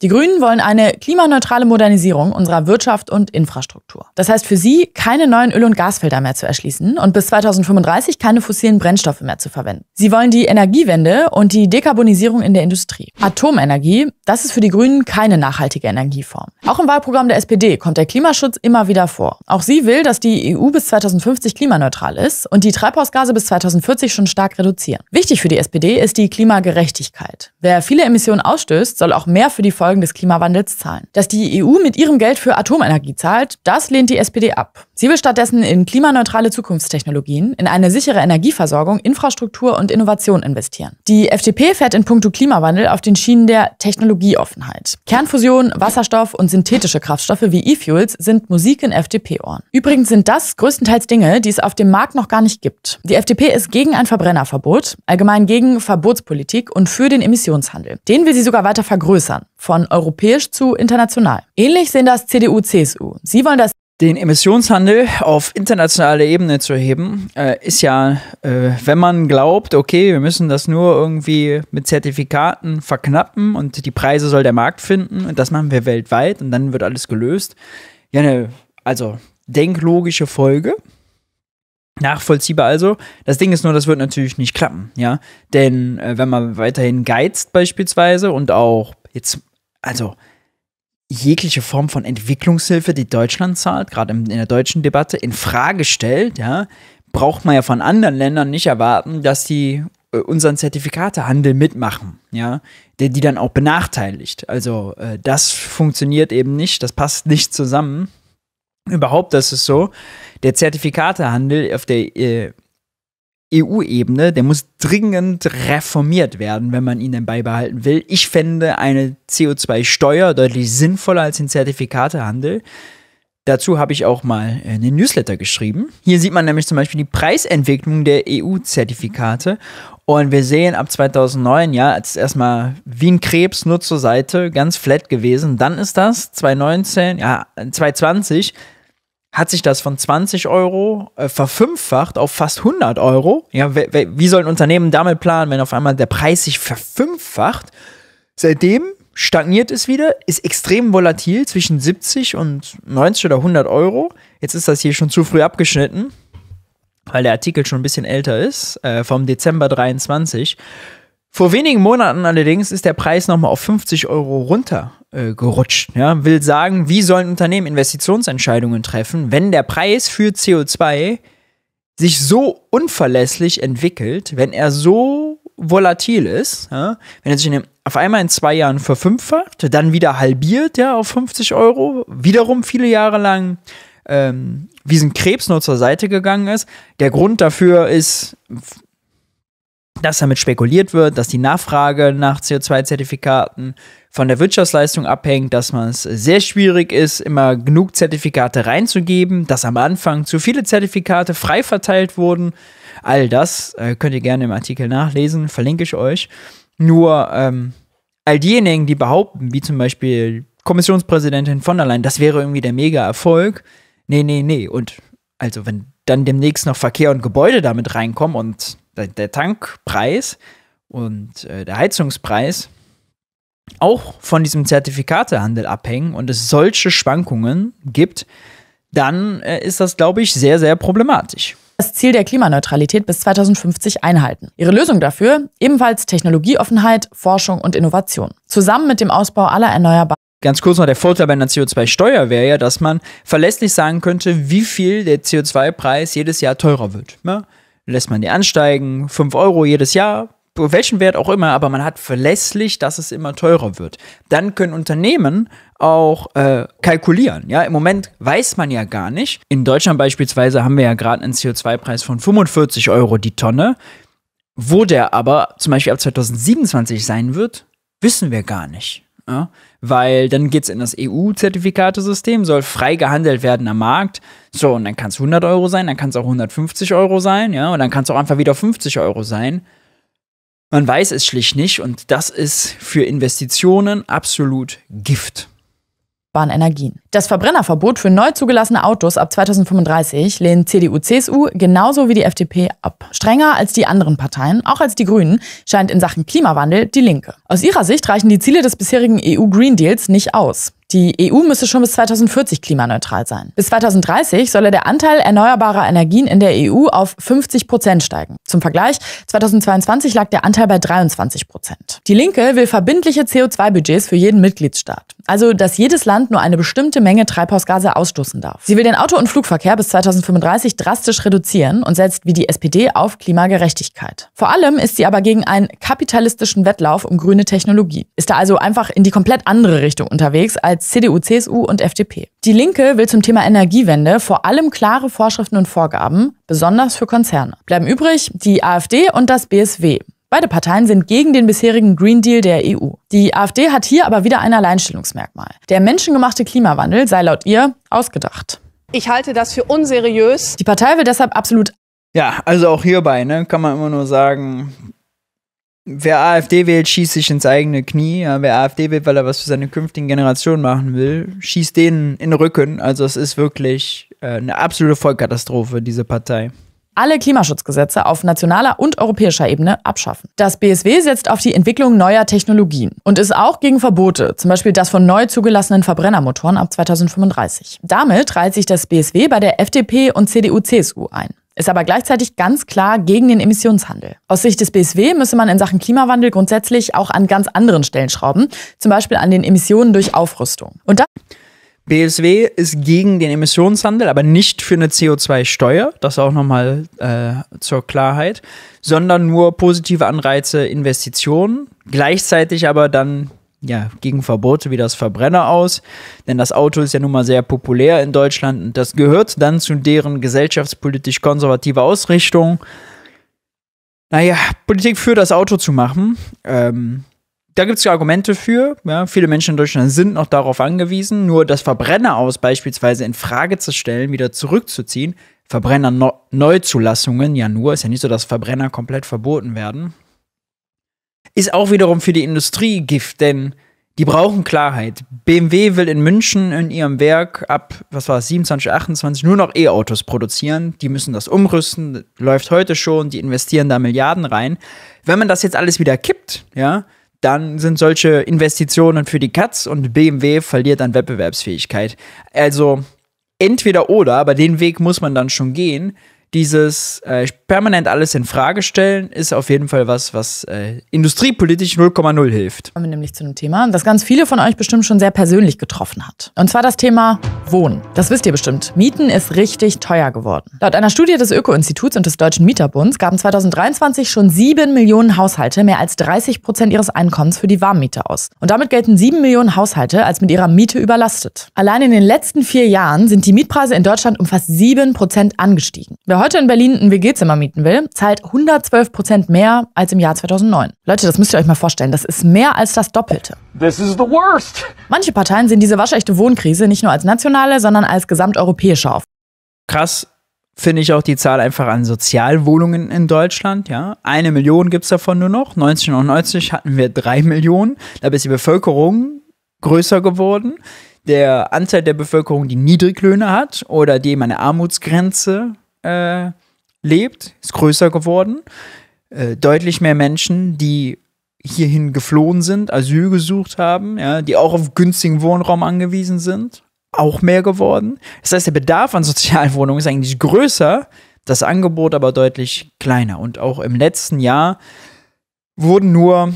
Die Grünen wollen eine klimaneutrale Modernisierung unserer Wirtschaft und Infrastruktur. Das heißt für sie, keine neuen Öl- und Gasfelder mehr zu erschließen und bis 2035 keine fossilen Brennstoffe mehr zu verwenden. Sie wollen die Energiewende und die Dekarbonisierung in der Industrie. Atomenergie, das ist für die Grünen keine nachhaltige Energieform. Auch im Wahlprogramm der SPD kommt der Klimaschutz immer wieder vor. Auch sie will, dass die EU bis 2050 klimaneutral ist und die Treibhausgase bis 2040 schon stark reduzieren. Wichtig für die SPD ist die Klimagerechtigkeit. Wer viele Emissionen ausstößt, soll auch mehr für die Folgen Folgen des Klimawandels zahlen. Dass die EU mit ihrem Geld für Atomenergie zahlt, das lehnt die SPD ab. Sie will stattdessen in klimaneutrale Zukunftstechnologien, in eine sichere Energieversorgung, Infrastruktur und Innovation investieren. Die FDP fährt in puncto Klimawandel auf den Schienen der Technologieoffenheit. Kernfusion, Wasserstoff und synthetische Kraftstoffe wie E-Fuels sind Musik in FDP-Ohren. Übrigens sind das größtenteils Dinge, die es auf dem Markt noch gar nicht gibt. Die FDP ist gegen ein Verbrennerverbot, allgemein gegen Verbotspolitik und für den Emissionshandel. Den will sie sogar weiter vergrößern von europäisch zu international. Ähnlich sehen das CDU, CSU. Sie wollen das den Emissionshandel auf internationale Ebene zu heben, äh, ist ja, äh, wenn man glaubt, okay, wir müssen das nur irgendwie mit Zertifikaten verknappen und die Preise soll der Markt finden und das machen wir weltweit und dann wird alles gelöst. Ja, ne, also denklogische Folge. Nachvollziehbar also. Das Ding ist nur, das wird natürlich nicht klappen, ja. Denn äh, wenn man weiterhin geizt beispielsweise und auch jetzt also jegliche Form von Entwicklungshilfe, die Deutschland zahlt, gerade in, der deutschen Debatte, in Frage stellt, ja, braucht man ja von anderen Ländern nicht erwarten, dass die äh, unseren Zertifikatehandel mitmachen, ja, der die dann auch benachteiligt. Also äh, das funktioniert eben nicht, das passt nicht zusammen. Überhaupt, das ist so. Der Zertifikatehandel auf der äh, EU-Ebene, der muss dringend reformiert werden, wenn man ihn denn beibehalten will. Ich fände eine CO2-Steuer deutlich sinnvoller als den Zertifikatehandel. Dazu habe ich auch mal einen Newsletter geschrieben. Hier sieht man nämlich zum Beispiel die Preisentwicklung der EU-Zertifikate. Und wir sehen ab 2009, ja, es ist erstmal wie ein Krebs nur zur Seite, ganz flat gewesen. Dann ist das 2019, ja, 2020 hat sich das von 20 Euro äh, verfünffacht auf fast 100 Euro. Ja, wie soll ein Unternehmen damit planen, wenn auf einmal der Preis sich verfünffacht? Seitdem stagniert es wieder, ist extrem volatil zwischen 70 und 90 oder 100 Euro. Jetzt ist das hier schon zu früh abgeschnitten, weil der Artikel schon ein bisschen älter ist, äh, vom Dezember 23. Vor wenigen Monaten allerdings ist der Preis nochmal auf 50 Euro runter äh, gerutscht. Ja? Will sagen, wie sollen Unternehmen Investitionsentscheidungen treffen, wenn der Preis für CO2 sich so unverlässlich entwickelt, wenn er so volatil ist, ja? wenn er sich in, auf einmal in zwei Jahren verfünffacht, dann wieder halbiert ja, auf 50 Euro, wiederum viele Jahre lang ähm, wie ein Krebs nur zur Seite gegangen ist. Der Grund dafür ist dass damit spekuliert wird, dass die Nachfrage nach CO2-Zertifikaten von der Wirtschaftsleistung abhängt, dass man es sehr schwierig ist, immer genug Zertifikate reinzugeben, dass am Anfang zu viele Zertifikate frei verteilt wurden. All das äh, könnt ihr gerne im Artikel nachlesen, verlinke ich euch. Nur ähm, all diejenigen, die behaupten, wie zum Beispiel Kommissionspräsidentin von der Leyen, das wäre irgendwie der Mega-Erfolg. Nee, nee, nee. Und also wenn dann demnächst noch Verkehr und Gebäude damit reinkommen und der Tankpreis und äh, der Heizungspreis auch von diesem Zertifikatehandel abhängen und es solche Schwankungen gibt, dann äh, ist das, glaube ich, sehr, sehr problematisch das Ziel der Klimaneutralität bis 2050 einhalten. Ihre Lösung dafür ebenfalls Technologieoffenheit, Forschung und Innovation. Zusammen mit dem Ausbau aller Erneuerbaren. Ganz kurz noch, der Vorteil bei einer CO2-Steuer wäre ja, dass man verlässlich sagen könnte, wie viel der CO2-Preis jedes Jahr teurer wird. Ne? lässt man die ansteigen, 5 Euro jedes Jahr, welchen Wert auch immer, aber man hat verlässlich, dass es immer teurer wird. Dann können Unternehmen auch äh, kalkulieren. Ja, im Moment weiß man ja gar nicht. In Deutschland beispielsweise haben wir ja gerade einen CO2-Preis von 45 Euro die Tonne. Wo der aber zum Beispiel ab 2027 sein wird, wissen wir gar nicht. Ja? Weil dann geht es in das EU-Zertifikatesystem, soll frei gehandelt werden am Markt. So, und dann kann es 100 Euro sein, dann kann es auch 150 Euro sein, ja, und dann kann es auch einfach wieder 50 Euro sein. Man weiß es schlicht nicht und das ist für Investitionen absolut Gift erneuerbaren Energien. Das Verbrennerverbot für neu zugelassene Autos ab 2035 lehnen CDU, CSU genauso wie die FDP ab. Strenger als die anderen Parteien, auch als die Grünen, scheint in Sachen Klimawandel die Linke. Aus ihrer Sicht reichen die Ziele des bisherigen EU-Green Deals nicht aus. Die EU müsse schon bis 2040 klimaneutral sein. Bis 2030 solle der Anteil erneuerbarer Energien in der EU auf 50 Prozent steigen. Zum Vergleich, 2022 lag der Anteil bei 23 Prozent. Die Linke will verbindliche CO2-Budgets für jeden Mitgliedstaat. Also, dass jedes Land nur eine bestimmte Menge Treibhausgase ausstoßen darf. Sie will den Auto- und Flugverkehr bis 2035 drastisch reduzieren und setzt wie die SPD auf Klimagerechtigkeit. Vor allem ist sie aber gegen einen kapitalistischen Wettlauf um grüne Technologie. Ist da also einfach in die komplett andere Richtung unterwegs als als CDU, CSU und FDP. Die Linke will zum Thema Energiewende vor allem klare Vorschriften und Vorgaben, besonders für Konzerne. Bleiben übrig die AfD und das BSW. Beide Parteien sind gegen den bisherigen Green Deal der EU. Die AfD hat hier aber wieder ein Alleinstellungsmerkmal. Der menschengemachte Klimawandel sei laut ihr ausgedacht. Ich halte das für unseriös. Die Partei will deshalb absolut. Ja, also auch hierbei ne, kann man immer nur sagen, wer AfD wählt, schießt sich ins eigene Knie. Ja, wer AfD wählt, weil er was für seine künftigen Generationen machen will, schießt denen in den Rücken. Also es ist wirklich äh, eine absolute Vollkatastrophe, diese Partei alle Klimaschutzgesetze auf nationaler und europäischer Ebene abschaffen. Das BSW setzt auf die Entwicklung neuer Technologien und ist auch gegen Verbote, zum Beispiel das von neu zugelassenen Verbrennermotoren ab 2035. Damit reiht sich das BSW bei der FDP und CDU-CSU ein ist aber gleichzeitig ganz klar gegen den Emissionshandel. Aus Sicht des BSW müsse man in Sachen Klimawandel grundsätzlich auch an ganz anderen Stellen schrauben, zum Beispiel an den Emissionen durch Aufrüstung. Und da BSW ist gegen den Emissionshandel, aber nicht für eine CO2-Steuer, das auch nochmal äh, zur Klarheit, sondern nur positive Anreize, Investitionen, gleichzeitig aber dann ja, gegen Verbote wie das Verbrenner aus, denn das Auto ist ja nun mal sehr populär in Deutschland und das gehört dann zu deren gesellschaftspolitisch konservative Ausrichtung. Naja, Politik für das Auto zu machen, ähm, da gibt es ja Argumente für. Ja, viele Menschen in Deutschland sind noch darauf angewiesen, nur das Verbrenner aus beispielsweise in Frage zu stellen, wieder zurückzuziehen. Verbrenner Neuzulassungen ja nur, ist ja nicht so, dass Verbrenner komplett verboten werden. Ist auch wiederum für die Industrie Gift, denn die brauchen Klarheit. BMW will in München in ihrem Werk ab, was war es, 27, 28 nur noch E-Autos produzieren. Die müssen das umrüsten, läuft heute schon, die investieren da Milliarden rein. Wenn man das jetzt alles wieder kippt, ja, dann sind solche Investitionen für die Katz und BMW verliert an Wettbewerbsfähigkeit. Also entweder oder, aber den Weg muss man dann schon gehen dieses äh, permanent alles in Frage stellen ist auf jeden Fall was, was äh, industriepolitisch 0,0 hilft. Kommen wir nämlich zu einem Thema, das ganz viele von euch bestimmt schon sehr persönlich getroffen hat. Und zwar das Thema Wohnen. Das wisst ihr bestimmt. Mieten ist richtig teuer geworden. Laut einer Studie des Öko-Instituts und des Deutschen Mieterbunds gaben 2023 schon 7 Millionen Haushalte mehr als 30 Prozent ihres Einkommens für die Warmmiete aus. Und damit gelten 7 Millionen Haushalte als mit ihrer Miete überlastet. Allein in den letzten vier Jahren sind die Mietpreise in Deutschland um fast 7 Prozent angestiegen. Wir Wer heute in Berlin ein WG-Zimmer mieten will, zahlt 112 Prozent mehr als im Jahr 2009. Leute, das müsst ihr euch mal vorstellen. Das ist mehr als das Doppelte. This is the worst. Manche Parteien sehen diese waschechte Wohnkrise nicht nur als nationale, sondern als gesamteuropäische auf. Krass finde ich auch die Zahl einfach an Sozialwohnungen in Deutschland. Ja, eine Million gibt es davon nur noch. 1990 hatten wir drei Millionen. Da ist die Bevölkerung größer geworden. Der Anteil der Bevölkerung, die Niedriglöhne hat oder die eben eine Armutsgrenze äh, lebt, ist größer geworden. Äh, deutlich mehr Menschen, die hierhin geflohen sind, Asyl gesucht haben, ja, die auch auf günstigen Wohnraum angewiesen sind, auch mehr geworden. Das heißt, der Bedarf an Sozialwohnungen ist eigentlich größer, das Angebot aber deutlich kleiner. Und auch im letzten Jahr wurden nur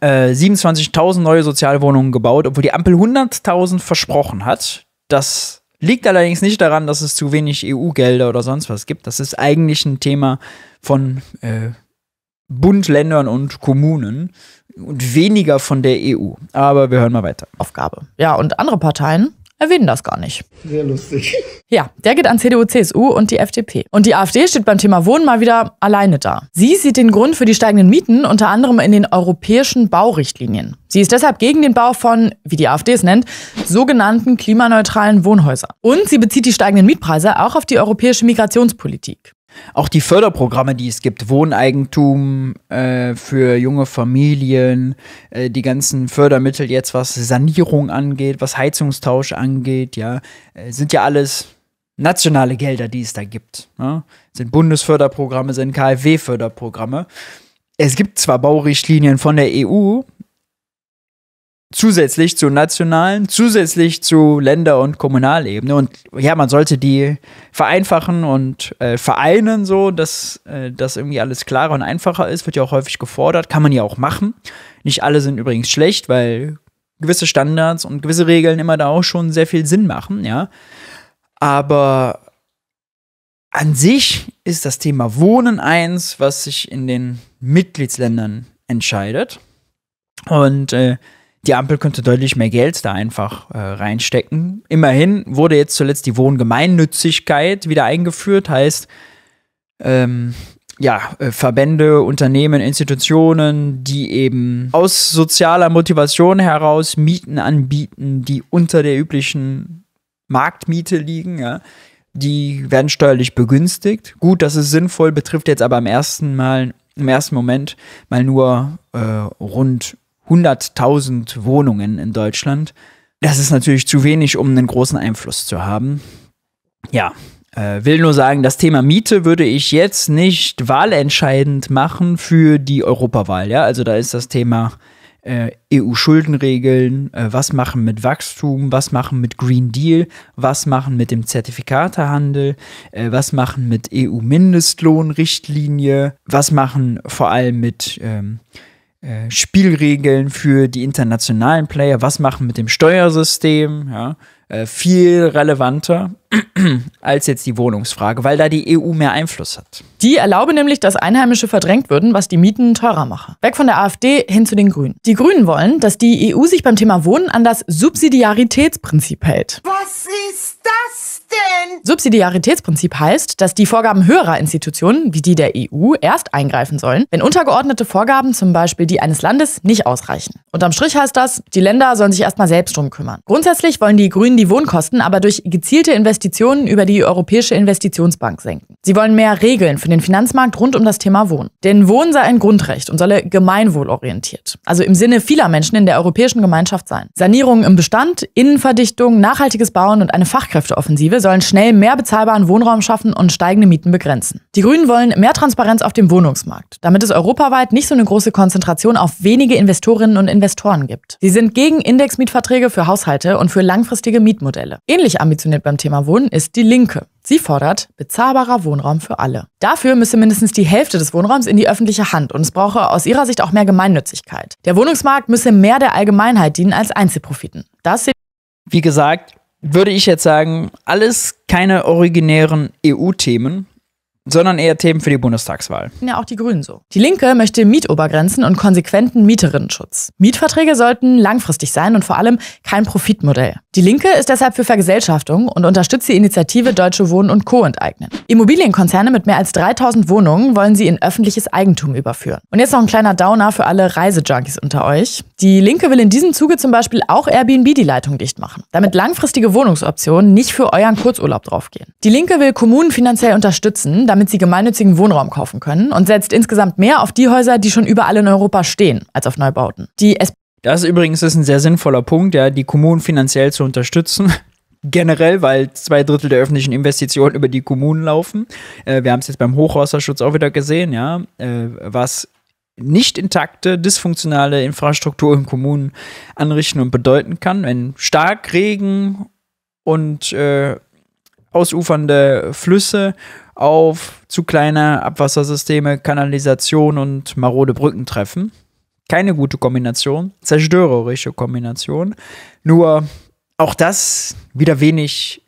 äh, 27.000 neue Sozialwohnungen gebaut, obwohl die Ampel 100.000 versprochen hat. dass Liegt allerdings nicht daran, dass es zu wenig EU-Gelder oder sonst was gibt. Das ist eigentlich ein Thema von äh, Bund, Ländern und Kommunen und weniger von der EU. Aber wir hören mal weiter. Aufgabe. Ja, und andere Parteien erwähnen das gar nicht. Sehr lustig. Ja, der geht an CDU, CSU und die FDP. Und die AfD steht beim Thema Wohnen mal wieder alleine da. Sie sieht den Grund für die steigenden Mieten unter anderem in den europäischen Baurichtlinien. Sie ist deshalb gegen den Bau von, wie die AfD es nennt, sogenannten klimaneutralen Wohnhäusern. Und sie bezieht die steigenden Mietpreise auch auf die europäische Migrationspolitik. Auch die Förderprogramme, die es gibt, Wohneigentum äh, für junge Familien, äh, die ganzen Fördermittel jetzt, was Sanierung angeht, was Heizungstausch angeht, ja, äh, sind ja alles nationale Gelder, die es da gibt. Ne? Sind Bundesförderprogramme, sind KfW-Förderprogramme. Es gibt zwar Baurichtlinien von der EU, zusätzlich zu nationalen, zusätzlich zu Länder- und Kommunalebene. Und ja, man sollte die vereinfachen und äh, vereinen, so dass äh, das irgendwie alles klarer und einfacher ist. Wird ja auch häufig gefordert, kann man ja auch machen. Nicht alle sind übrigens schlecht, weil gewisse Standards und gewisse Regeln immer da auch schon sehr viel Sinn machen, ja. Aber an sich ist das Thema Wohnen eins, was sich in den Mitgliedsländern entscheidet. Und äh, die Ampel könnte deutlich mehr Geld da einfach äh, reinstecken. Immerhin wurde jetzt zuletzt die Wohngemeinnützigkeit wieder eingeführt, heißt, ähm, ja, äh, Verbände, Unternehmen, Institutionen, die eben aus sozialer Motivation heraus Mieten anbieten, die unter der üblichen Marktmiete liegen, ja, die werden steuerlich begünstigt. Gut, das ist sinnvoll, betrifft jetzt aber im ersten Mal, im ersten Moment mal nur äh, rund 100.000 Wohnungen in Deutschland. Das ist natürlich zu wenig, um einen großen Einfluss zu haben. Ja, äh, will nur sagen, das Thema Miete würde ich jetzt nicht wahlentscheidend machen für die Europawahl. Ja, also da ist das Thema äh, EU-Schuldenregeln, äh, was machen mit Wachstum, was machen mit Green Deal, was machen mit dem Zertifikatehandel, äh, was machen mit EU-Mindestlohnrichtlinie, was machen vor allem mit ähm, äh, Spielregeln für die internationalen Player, was machen mit dem Steuersystem, ja, äh, viel relevanter als jetzt die Wohnungsfrage, weil da die EU mehr Einfluss hat. Die erlaube nämlich, dass Einheimische verdrängt würden, was die Mieten teurer mache. Weg von der AfD hin zu den Grünen. Die Grünen wollen, dass die EU sich beim Thema Wohnen an das Subsidiaritätsprinzip hält. Was ist das denn? Subsidiaritätsprinzip heißt, dass die Vorgaben höherer Institutionen, wie die der EU, erst eingreifen sollen, wenn untergeordnete Vorgaben, zum Beispiel die eines Landes, nicht ausreichen. Unterm Strich heißt das, die Länder sollen sich erstmal selbst drum kümmern. Grundsätzlich wollen die Grünen die die Wohnkosten aber durch gezielte Investitionen über die Europäische Investitionsbank senken. Sie wollen mehr Regeln für den Finanzmarkt rund um das Thema Wohnen. Denn Wohnen sei ein Grundrecht und solle gemeinwohlorientiert, also im Sinne vieler Menschen in der europäischen Gemeinschaft sein. Sanierungen im Bestand, Innenverdichtung, nachhaltiges Bauen und eine Fachkräfteoffensive sollen schnell mehr bezahlbaren Wohnraum schaffen und steigende Mieten begrenzen. Die Grünen wollen mehr Transparenz auf dem Wohnungsmarkt, damit es europaweit nicht so eine große Konzentration auf wenige Investorinnen und Investoren gibt. Sie sind gegen Indexmietverträge für Haushalte und für langfristige Mieten Mietmodelle. Ähnlich ambitioniert beim Thema Wohnen ist die Linke. Sie fordert bezahlbarer Wohnraum für alle. Dafür müsse mindestens die Hälfte des Wohnraums in die öffentliche Hand und es brauche aus ihrer Sicht auch mehr Gemeinnützigkeit. Der Wohnungsmarkt müsse mehr der Allgemeinheit dienen als Einzelprofiten. Das sieht Wie gesagt, würde ich jetzt sagen, alles keine originären EU-Themen, sondern eher Themen für die Bundestagswahl. Ja, auch die Grünen so. Die Linke möchte Mietobergrenzen und konsequenten Mieterinnenschutz. Mietverträge sollten langfristig sein und vor allem kein Profitmodell. Die Linke ist deshalb für Vergesellschaftung und unterstützt die Initiative Deutsche Wohnen und Co. enteignen. Immobilienkonzerne mit mehr als 3000 Wohnungen wollen sie in öffentliches Eigentum überführen. Und jetzt noch ein kleiner Downer für alle Reisejunkies unter euch. Die Linke will in diesem Zuge zum Beispiel auch Airbnb die Leitung dicht machen, damit langfristige Wohnungsoptionen nicht für euren Kurzurlaub draufgehen. Die Linke will Kommunen finanziell unterstützen, damit sie gemeinnützigen Wohnraum kaufen können und setzt insgesamt mehr auf die Häuser, die schon überall in Europa stehen, als auf Neubauten. Die SP das übrigens ist ein sehr sinnvoller Punkt, ja, die Kommunen finanziell zu unterstützen generell, weil zwei Drittel der öffentlichen Investitionen über die Kommunen laufen. Äh, wir haben es jetzt beim Hochwasserschutz auch wieder gesehen, ja, äh, was nicht intakte, dysfunktionale Infrastruktur in Kommunen anrichten und bedeuten kann, wenn stark Regen und äh, ausufernde Flüsse auf zu kleine Abwassersysteme, Kanalisation und marode Brücken treffen. Keine gute Kombination, zerstörerische Kombination. Nur auch das wieder wenig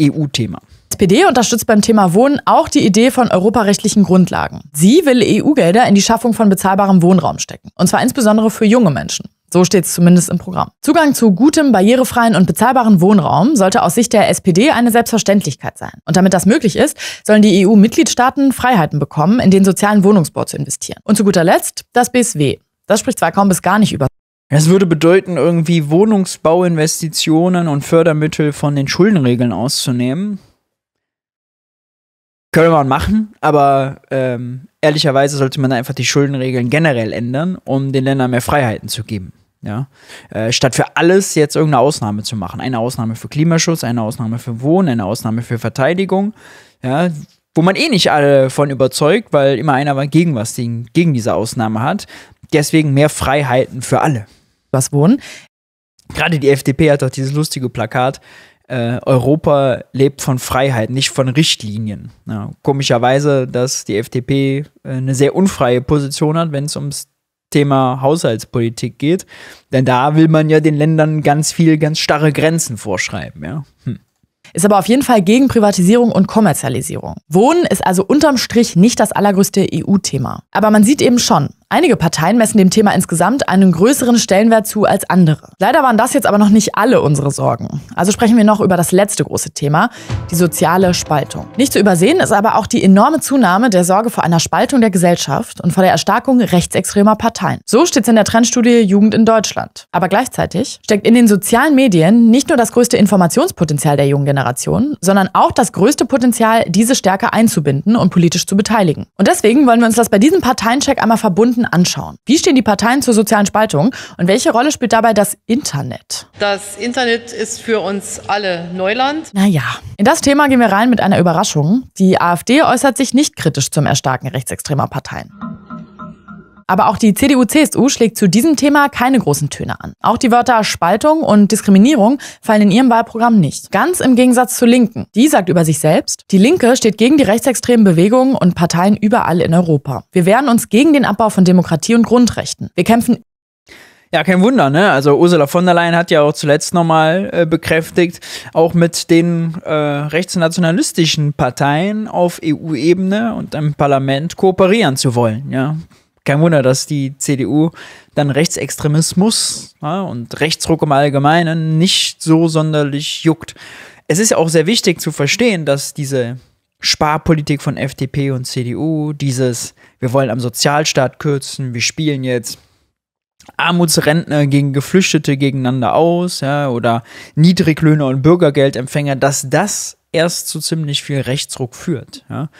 EU-Thema. SPD unterstützt beim Thema Wohnen auch die Idee von europarechtlichen Grundlagen. Sie will EU-Gelder in die Schaffung von bezahlbarem Wohnraum stecken. Und zwar insbesondere für junge Menschen. So steht es zumindest im Programm. Zugang zu gutem, barrierefreien und bezahlbaren Wohnraum sollte aus Sicht der SPD eine Selbstverständlichkeit sein. Und damit das möglich ist, sollen die EU-Mitgliedstaaten Freiheiten bekommen, in den sozialen Wohnungsbau zu investieren. Und zu guter Letzt das BSW. Das spricht zwar kaum bis gar nicht über es würde bedeuten, irgendwie Wohnungsbauinvestitionen und Fördermittel von den Schuldenregeln auszunehmen. Könnte man machen, aber ähm, ehrlicherweise sollte man einfach die Schuldenregeln generell ändern, um den Ländern mehr Freiheiten zu geben. Ja? Äh, statt für alles jetzt irgendeine Ausnahme zu machen. Eine Ausnahme für Klimaschutz, eine Ausnahme für Wohnen, eine Ausnahme für Verteidigung. Ja? Wo man eh nicht alle von überzeugt, weil immer einer gegen was, gegen, gegen diese Ausnahme hat. Deswegen mehr Freiheiten für alle. Was Wohnen? Gerade die FDP hat doch dieses lustige Plakat äh, Europa lebt von Freiheit, nicht von Richtlinien. Ja, komischerweise, dass die FDP äh, eine sehr unfreie Position hat, wenn es ums Thema Haushaltspolitik geht. Denn da will man ja den Ländern ganz viel, ganz starre Grenzen vorschreiben. Ja. Hm. Ist aber auf jeden Fall gegen Privatisierung und Kommerzialisierung. Wohnen ist also unterm Strich nicht das allergrößte EU-Thema. Aber man sieht eben schon, Einige Parteien messen dem Thema insgesamt einen größeren Stellenwert zu als andere. Leider waren das jetzt aber noch nicht alle unsere Sorgen. Also sprechen wir noch über das letzte große Thema, die soziale Spaltung. Nicht zu übersehen ist aber auch die enorme Zunahme der Sorge vor einer Spaltung der Gesellschaft und vor der Erstarkung rechtsextremer Parteien. So steht es in der Trendstudie Jugend in Deutschland. Aber gleichzeitig steckt in den sozialen Medien nicht nur das größte Informationspotenzial der jungen Generation, sondern auch das größte Potenzial, diese Stärke einzubinden und politisch zu beteiligen. Und deswegen wollen wir uns das bei diesem Parteiencheck einmal verbunden Gründen anschauen. Wie stehen die Parteien zur sozialen Spaltung und welche Rolle spielt dabei das Internet? Das Internet ist für uns alle Neuland. Naja, in das Thema gehen wir rein mit einer Überraschung. Die AfD äußert sich nicht kritisch zum Erstarken rechtsextremer Parteien. Aber auch die CDU-CSU schlägt zu diesem Thema keine großen Töne an. Auch die Wörter Spaltung und Diskriminierung fallen in ihrem Wahlprogramm nicht. Ganz im Gegensatz zur Linken. Die sagt über sich selbst, die Linke steht gegen die rechtsextremen Bewegungen und Parteien überall in Europa. Wir wehren uns gegen den Abbau von Demokratie und Grundrechten. Wir kämpfen ja, kein Wunder, ne? Also Ursula von der Leyen hat ja auch zuletzt nochmal äh, bekräftigt, auch mit den äh, rechtsnationalistischen Parteien auf EU-Ebene und im Parlament kooperieren zu wollen, ja kein Wunder, dass die CDU dann Rechtsextremismus ja, und Rechtsruck im Allgemeinen nicht so sonderlich juckt. Es ist auch sehr wichtig zu verstehen, dass diese Sparpolitik von FDP und CDU, dieses, wir wollen am Sozialstaat kürzen, wir spielen jetzt Armutsrentner gegen Geflüchtete gegeneinander aus, ja, oder Niedriglöhner und Bürgergeldempfänger, dass das erst zu ziemlich viel Rechtsruck führt. Ja.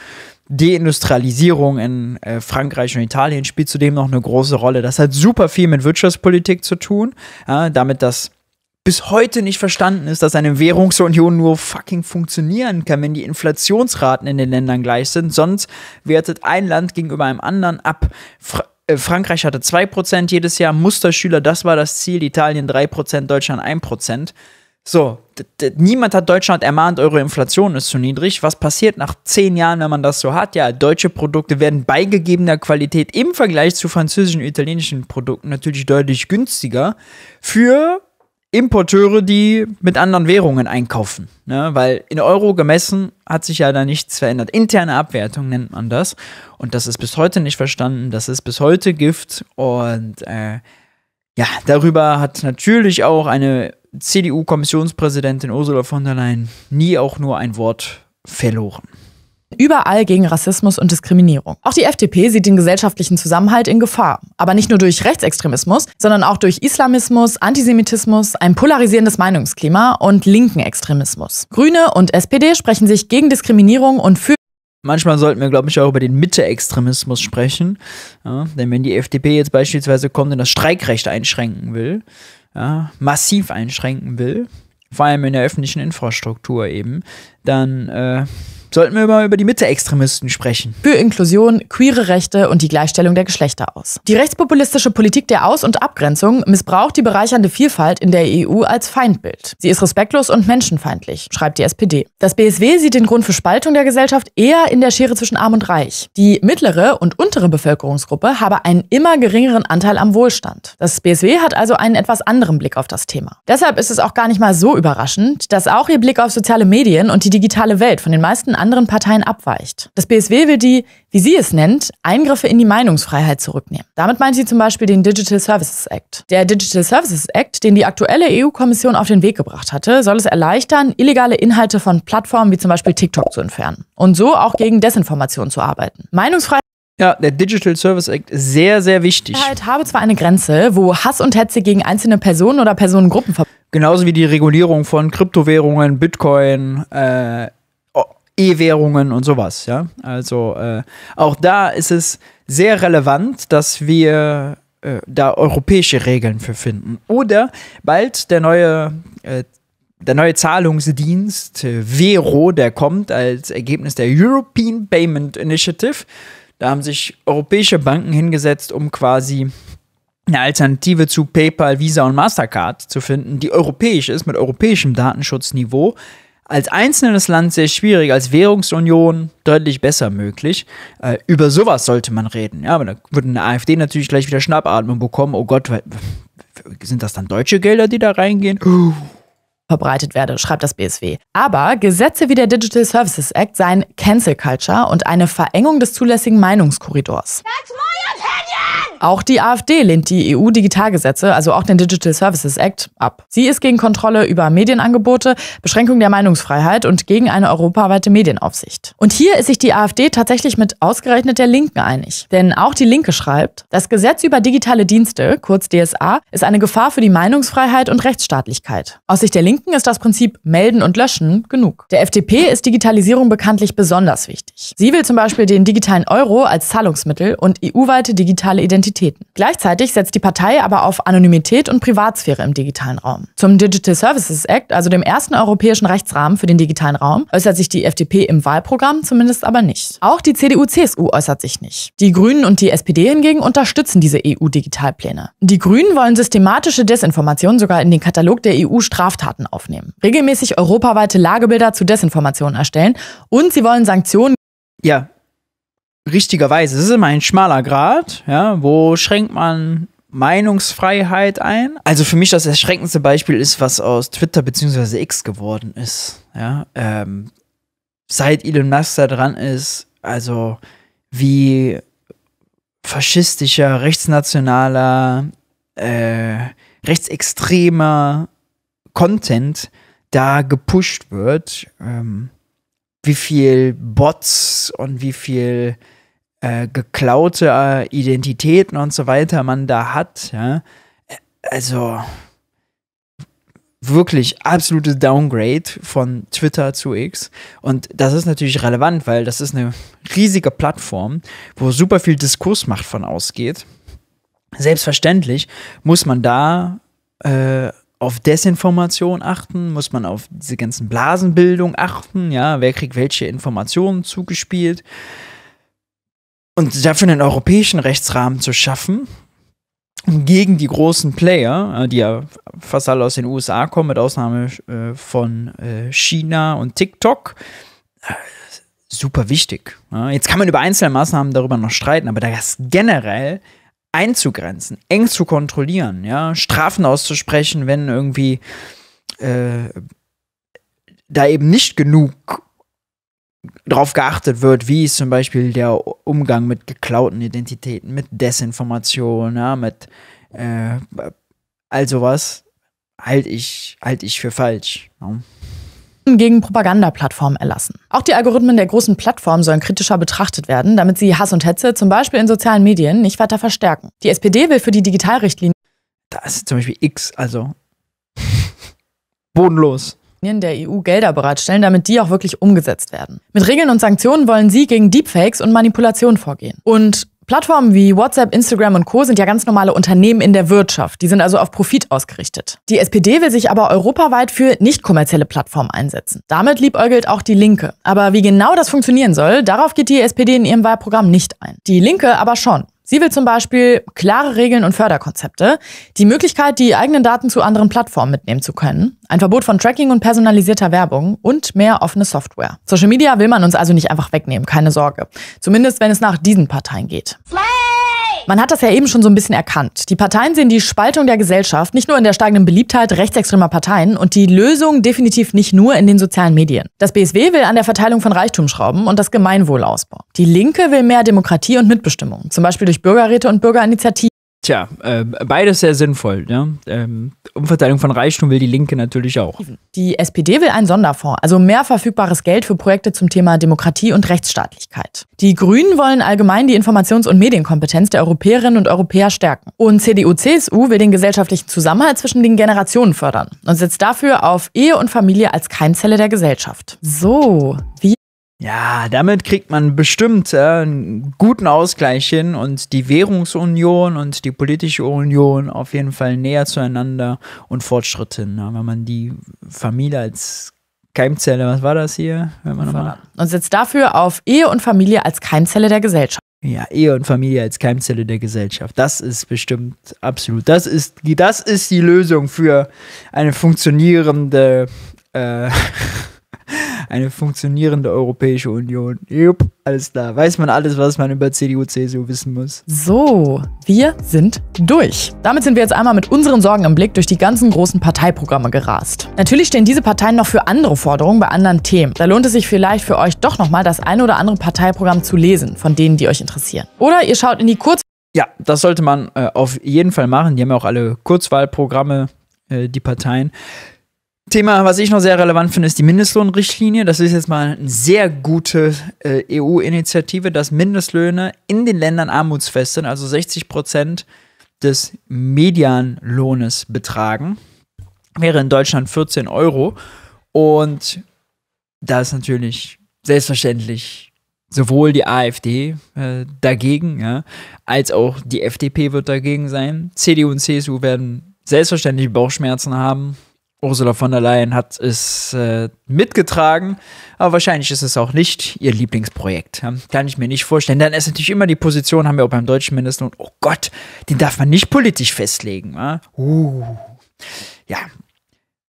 Deindustrialisierung in äh, Frankreich und Italien spielt zudem noch eine große Rolle. Das hat super viel mit Wirtschaftspolitik zu tun, ja, damit das bis heute nicht verstanden ist, dass eine Währungsunion nur fucking funktionieren kann, wenn die Inflationsraten in den Ländern gleich sind. Sonst wertet ein Land gegenüber einem anderen ab. Fra äh, Frankreich hatte 2% jedes Jahr, Musterschüler, das war das Ziel, Italien 3%, Deutschland 1%. So, niemand hat Deutschland ermahnt, eure Inflation ist zu niedrig. Was passiert nach zehn Jahren, wenn man das so hat? Ja, deutsche Produkte werden bei gegebener Qualität im Vergleich zu französischen und italienischen Produkten natürlich deutlich günstiger für Importeure, die mit anderen Währungen einkaufen. Ne? Weil in Euro gemessen hat sich ja da nichts verändert. Interne Abwertung nennt man das. Und das ist bis heute nicht verstanden. Das ist bis heute Gift. Und äh, ja, darüber hat natürlich auch eine CDU-Kommissionspräsidentin Ursula von der Leyen nie auch nur ein Wort verloren. Überall gegen Rassismus und Diskriminierung. Auch die FDP sieht den gesellschaftlichen Zusammenhalt in Gefahr. Aber nicht nur durch Rechtsextremismus, sondern auch durch Islamismus, Antisemitismus, ein polarisierendes Meinungsklima und linken Extremismus. Grüne und SPD sprechen sich gegen Diskriminierung und für Manchmal sollten wir, glaube ich, auch über den Mitte-Extremismus sprechen. Ja, denn wenn die FDP jetzt beispielsweise kommt und das Streikrecht einschränken will, ja, massiv einschränken will, vor allem in der öffentlichen Infrastruktur eben, dann äh, sollten wir mal über die Mitte-Extremisten sprechen. Für Inklusion, queere Rechte und die Gleichstellung der Geschlechter aus. Die rechtspopulistische Politik der Aus- und Abgrenzung missbraucht die bereichernde Vielfalt in der EU als Feindbild. Sie ist respektlos und menschenfeindlich, schreibt die SPD. Das BSW sieht den Grund für Spaltung der Gesellschaft eher in der Schere zwischen Arm und Reich. Die mittlere und untere Bevölkerungsgruppe habe einen immer geringeren Anteil am Wohlstand. Das BSW hat also einen etwas anderen Blick auf das Thema. Deshalb ist es auch gar nicht mal so überraschend, dass auch ihr Blick auf soziale Medien und die digitale Welt von den meisten anderen Parteien abweicht. Das BSW will die, wie sie es nennt, Eingriffe in die Meinungsfreiheit zurücknehmen. Damit meint sie zum Beispiel den Digital Services Act. Der Digital Services Act, den die aktuelle EU-Kommission auf den Weg gebracht hatte, soll es erleichtern, illegale Inhalte von Plattformen wie zum Beispiel TikTok zu entfernen und so auch gegen Desinformation zu arbeiten. Meinungsfreiheit ja, der Digital Service Act ist sehr, sehr wichtig. Ich habe zwar eine Grenze, wo Hass und Hetze gegen einzelne Personen oder Personengruppen verboten Genauso wie die Regulierung von Kryptowährungen, Bitcoin, äh, E-Währungen und sowas. Ja? Also äh, auch da ist es sehr relevant, dass wir äh, da europäische Regeln für finden. Oder bald der neue äh, der neue Zahlungsdienst äh, Vero, der kommt als Ergebnis der European Payment Initiative. Da haben sich europäische Banken hingesetzt, um quasi eine Alternative zu PayPal, Visa und Mastercard zu finden, die europäisch ist, mit europäischem Datenschutzniveau, als einzelnes Land sehr schwierig, als Währungsunion deutlich besser möglich. Äh, über sowas sollte man reden. Ja, aber da würde eine AfD natürlich gleich wieder Schnappatmung bekommen. Oh Gott, sind das dann deutsche Gelder, die da reingehen? verbreitet werde, schreibt das BSW. Aber Gesetze wie der Digital Services Act seien Cancel Culture und eine Verengung des zulässigen Meinungskorridors. That's my opinion. Auch die AfD lehnt die EU-Digitalgesetze, also auch den Digital Services Act, ab. Sie ist gegen Kontrolle über Medienangebote, Beschränkung der Meinungsfreiheit und gegen eine europaweite Medienaufsicht. Und hier ist sich die AfD tatsächlich mit ausgerechnet der Linken einig. Denn auch die Linke schreibt, das Gesetz über digitale Dienste, kurz DSA, ist eine Gefahr für die Meinungsfreiheit und Rechtsstaatlichkeit. Aus Sicht der Linken ist das Prinzip Melden und Löschen genug. Der FDP ist Digitalisierung bekanntlich besonders wichtig. Sie will zum Beispiel den digitalen Euro als Zahlungsmittel und EU-weite digitale Identitäten. Gleichzeitig setzt die Partei aber auf Anonymität und Privatsphäre im digitalen Raum. Zum Digital Services Act, also dem ersten europäischen Rechtsrahmen für den digitalen Raum, äußert sich die FDP im Wahlprogramm zumindest aber nicht. Auch die CDU-CSU äußert sich nicht. Die Grünen und die SPD hingegen unterstützen diese EU-Digitalpläne. Die Grünen wollen systematische Desinformation sogar in den Katalog der EU-Straftaten aufnehmen, regelmäßig europaweite Lagebilder zu Desinformation erstellen und sie wollen Sanktionen ja, richtigerweise, es ist immer ein schmaler Grad, ja, wo schränkt man Meinungsfreiheit ein. Also für mich das erschreckendste Beispiel ist, was aus Twitter bzw. X geworden ist. Ja, ähm, seit Elon Musk da dran ist, also wie faschistischer, rechtsnationaler, äh, rechtsextremer Content da gepusht wird, ähm, wie viel Bots und wie viel äh, geklaute äh, Identitäten und so weiter man da hat. Ja? Also wirklich absolute Downgrade von Twitter zu X. Und das ist natürlich relevant, weil das ist eine riesige Plattform, wo super viel Diskursmacht von ausgeht. Selbstverständlich muss man da äh, auf Desinformation achten, muss man auf diese ganzen Blasenbildung achten, ja, wer kriegt welche Informationen zugespielt und dafür einen europäischen Rechtsrahmen zu schaffen, gegen die großen Player, äh, die ja fast alle aus den USA kommen, mit Ausnahme äh, von äh, China und TikTok, super wichtig. Jetzt kann man über einzelne Maßnahmen darüber noch streiten, aber das generell einzugrenzen, eng zu kontrollieren, ja, Strafen auszusprechen, wenn irgendwie äh, da eben nicht genug darauf geachtet wird, wie ist zum Beispiel der Umgang mit geklauten Identitäten, mit Desinformation, ja, mit äh, all sowas, halte ich, halt ich für falsch. Ja gegen Propagandaplattformen erlassen. Auch die Algorithmen der großen Plattformen sollen kritischer betrachtet werden, damit sie Hass und Hetze zum Beispiel in sozialen Medien nicht weiter verstärken. Die SPD will für die Digitalrichtlinie. Da ist zum Beispiel X, also bodenlos der EU Gelder bereitstellen, damit die auch wirklich umgesetzt werden. Mit Regeln und Sanktionen wollen sie gegen Deepfakes und Manipulation vorgehen. Und Plattformen wie WhatsApp, Instagram und Co sind ja ganz normale Unternehmen in der Wirtschaft. Die sind also auf Profit ausgerichtet. Die SPD will sich aber europaweit für nicht kommerzielle Plattformen einsetzen. Damit liebäugelt auch die Linke. Aber wie genau das funktionieren soll, darauf geht die SPD in ihrem Wahlprogramm nicht ein. Die Linke aber schon. Sie will zum Beispiel klare Regeln und Förderkonzepte, die Möglichkeit, die eigenen Daten zu anderen Plattformen mitnehmen zu können, ein Verbot von Tracking und personalisierter Werbung und mehr offene Software. Social Media will man uns also nicht einfach wegnehmen, keine Sorge. Zumindest wenn es nach diesen Parteien geht. Slay! Man hat das ja eben schon so ein bisschen erkannt. Die Parteien sehen die Spaltung der Gesellschaft nicht nur in der steigenden Beliebtheit rechtsextremer Parteien und die Lösung definitiv nicht nur in den sozialen Medien. Das BSW will an der Verteilung von Reichtum schrauben und das Gemeinwohl ausbauen. Die Linke will mehr Demokratie und Mitbestimmung, zum Beispiel durch Bürgerräte und Bürgerinitiativen. Tja, äh, beides sehr sinnvoll. Ne? Ähm, Umverteilung von Reichtum will die Linke natürlich auch. Die SPD will einen Sonderfonds, also mehr verfügbares Geld für Projekte zum Thema Demokratie und Rechtsstaatlichkeit. Die Grünen wollen allgemein die Informations- und Medienkompetenz der Europäerinnen und Europäer stärken. Und CDU-CSU will den gesellschaftlichen Zusammenhalt zwischen den Generationen fördern und setzt dafür auf Ehe und Familie als Keimzelle der Gesellschaft. So, wie ja, damit kriegt man bestimmt äh, einen guten Ausgleich hin und die Währungsunion und die politische Union auf jeden Fall näher zueinander und Fortschritt hin. Ne? Wenn man die Familie als Keimzelle, was war das hier? Wenn man nochmal und setzt dafür auf Ehe und Familie als Keimzelle der Gesellschaft. Ja, Ehe und Familie als Keimzelle der Gesellschaft. Das ist bestimmt absolut. Das ist, das ist die Lösung für eine funktionierende äh, Eine funktionierende Europäische Union. Jupp, alles klar. Weiß man alles, was man über CDU, CSU wissen muss. So, wir sind durch. Damit sind wir jetzt einmal mit unseren Sorgen im Blick durch die ganzen großen Parteiprogramme gerast. Natürlich stehen diese Parteien noch für andere Forderungen bei anderen Themen. Da lohnt es sich vielleicht für euch doch nochmal das eine oder andere Parteiprogramm zu lesen, von denen, die euch interessieren. Oder ihr schaut in die Kurz... Ja, das sollte man äh, auf jeden Fall machen. Die haben ja auch alle Kurzwahlprogramme, äh, die Parteien. Thema, was ich noch sehr relevant finde, ist die Mindestlohnrichtlinie. Das ist jetzt mal eine sehr gute äh, EU-Initiative, dass Mindestlöhne in den Ländern armutsfest sind, also 60 Prozent des Medianlohnes betragen. Wäre in Deutschland 14 Euro. Und da ist natürlich selbstverständlich sowohl die AfD äh, dagegen, ja, als auch die FDP wird dagegen sein. CDU und CSU werden selbstverständlich Bauchschmerzen haben Ursula von der Leyen hat es äh, mitgetragen, aber wahrscheinlich ist es auch nicht ihr Lieblingsprojekt. Ja, kann ich mir nicht vorstellen. Dann ist natürlich immer die Position, haben wir auch beim deutschen Minister, und oh Gott, den darf man nicht politisch festlegen. Ja, uh. ja.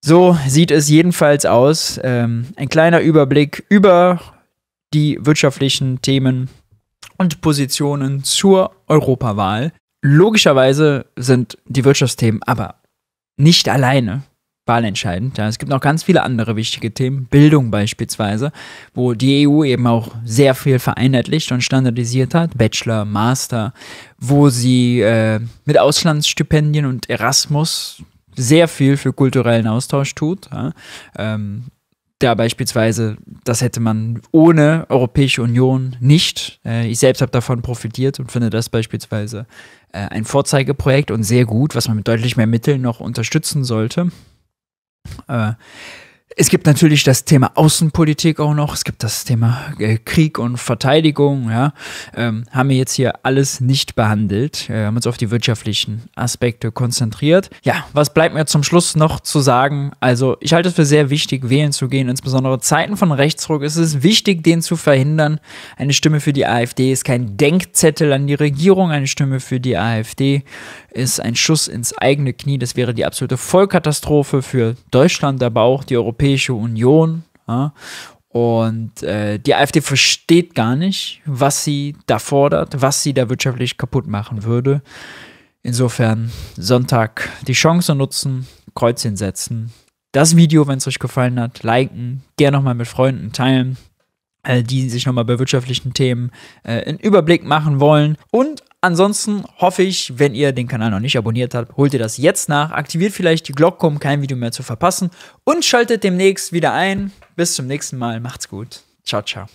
so sieht es jedenfalls aus. Ähm, ein kleiner Überblick über die wirtschaftlichen Themen und Positionen zur Europawahl. Logischerweise sind die Wirtschaftsthemen aber nicht alleine wahlentscheidend. Ja. Es gibt noch ganz viele andere wichtige Themen, Bildung beispielsweise, wo die EU eben auch sehr viel vereinheitlicht und standardisiert hat, Bachelor, Master, wo sie äh, mit Auslandsstipendien und Erasmus sehr viel für kulturellen Austausch tut. Ja. Ähm, da beispielsweise, das hätte man ohne Europäische Union nicht. Äh, ich selbst habe davon profitiert und finde das beispielsweise äh, ein Vorzeigeprojekt und sehr gut, was man mit deutlich mehr Mitteln noch unterstützen sollte. 呃。Es gibt natürlich das Thema Außenpolitik auch noch. Es gibt das Thema äh, Krieg und Verteidigung. Ja. Ähm, haben wir jetzt hier alles nicht behandelt. Äh, haben uns auf die wirtschaftlichen Aspekte konzentriert. Ja, was bleibt mir zum Schluss noch zu sagen? Also, ich halte es für sehr wichtig, wählen zu gehen. Insbesondere Zeiten von Rechtsruck ist es wichtig, den zu verhindern. Eine Stimme für die AfD ist kein Denkzettel an die Regierung. Eine Stimme für die AfD ist ein Schuss ins eigene Knie. Das wäre die absolute Vollkatastrophe für Deutschland, aber auch die Europäer. Europäische Union. Ja? Und äh, die AfD versteht gar nicht, was sie da fordert, was sie da wirtschaftlich kaputt machen würde. Insofern Sonntag die Chance nutzen, Kreuz hinsetzen. Das Video, wenn es euch gefallen hat, liken, gerne nochmal mit Freunden teilen, äh, die sich nochmal bei wirtschaftlichen Themen äh, einen Überblick machen wollen. Und Ansonsten hoffe ich, wenn ihr den Kanal noch nicht abonniert habt, holt ihr das jetzt nach, aktiviert vielleicht die Glocke, um kein Video mehr zu verpassen und schaltet demnächst wieder ein. Bis zum nächsten Mal, macht's gut. Ciao, ciao.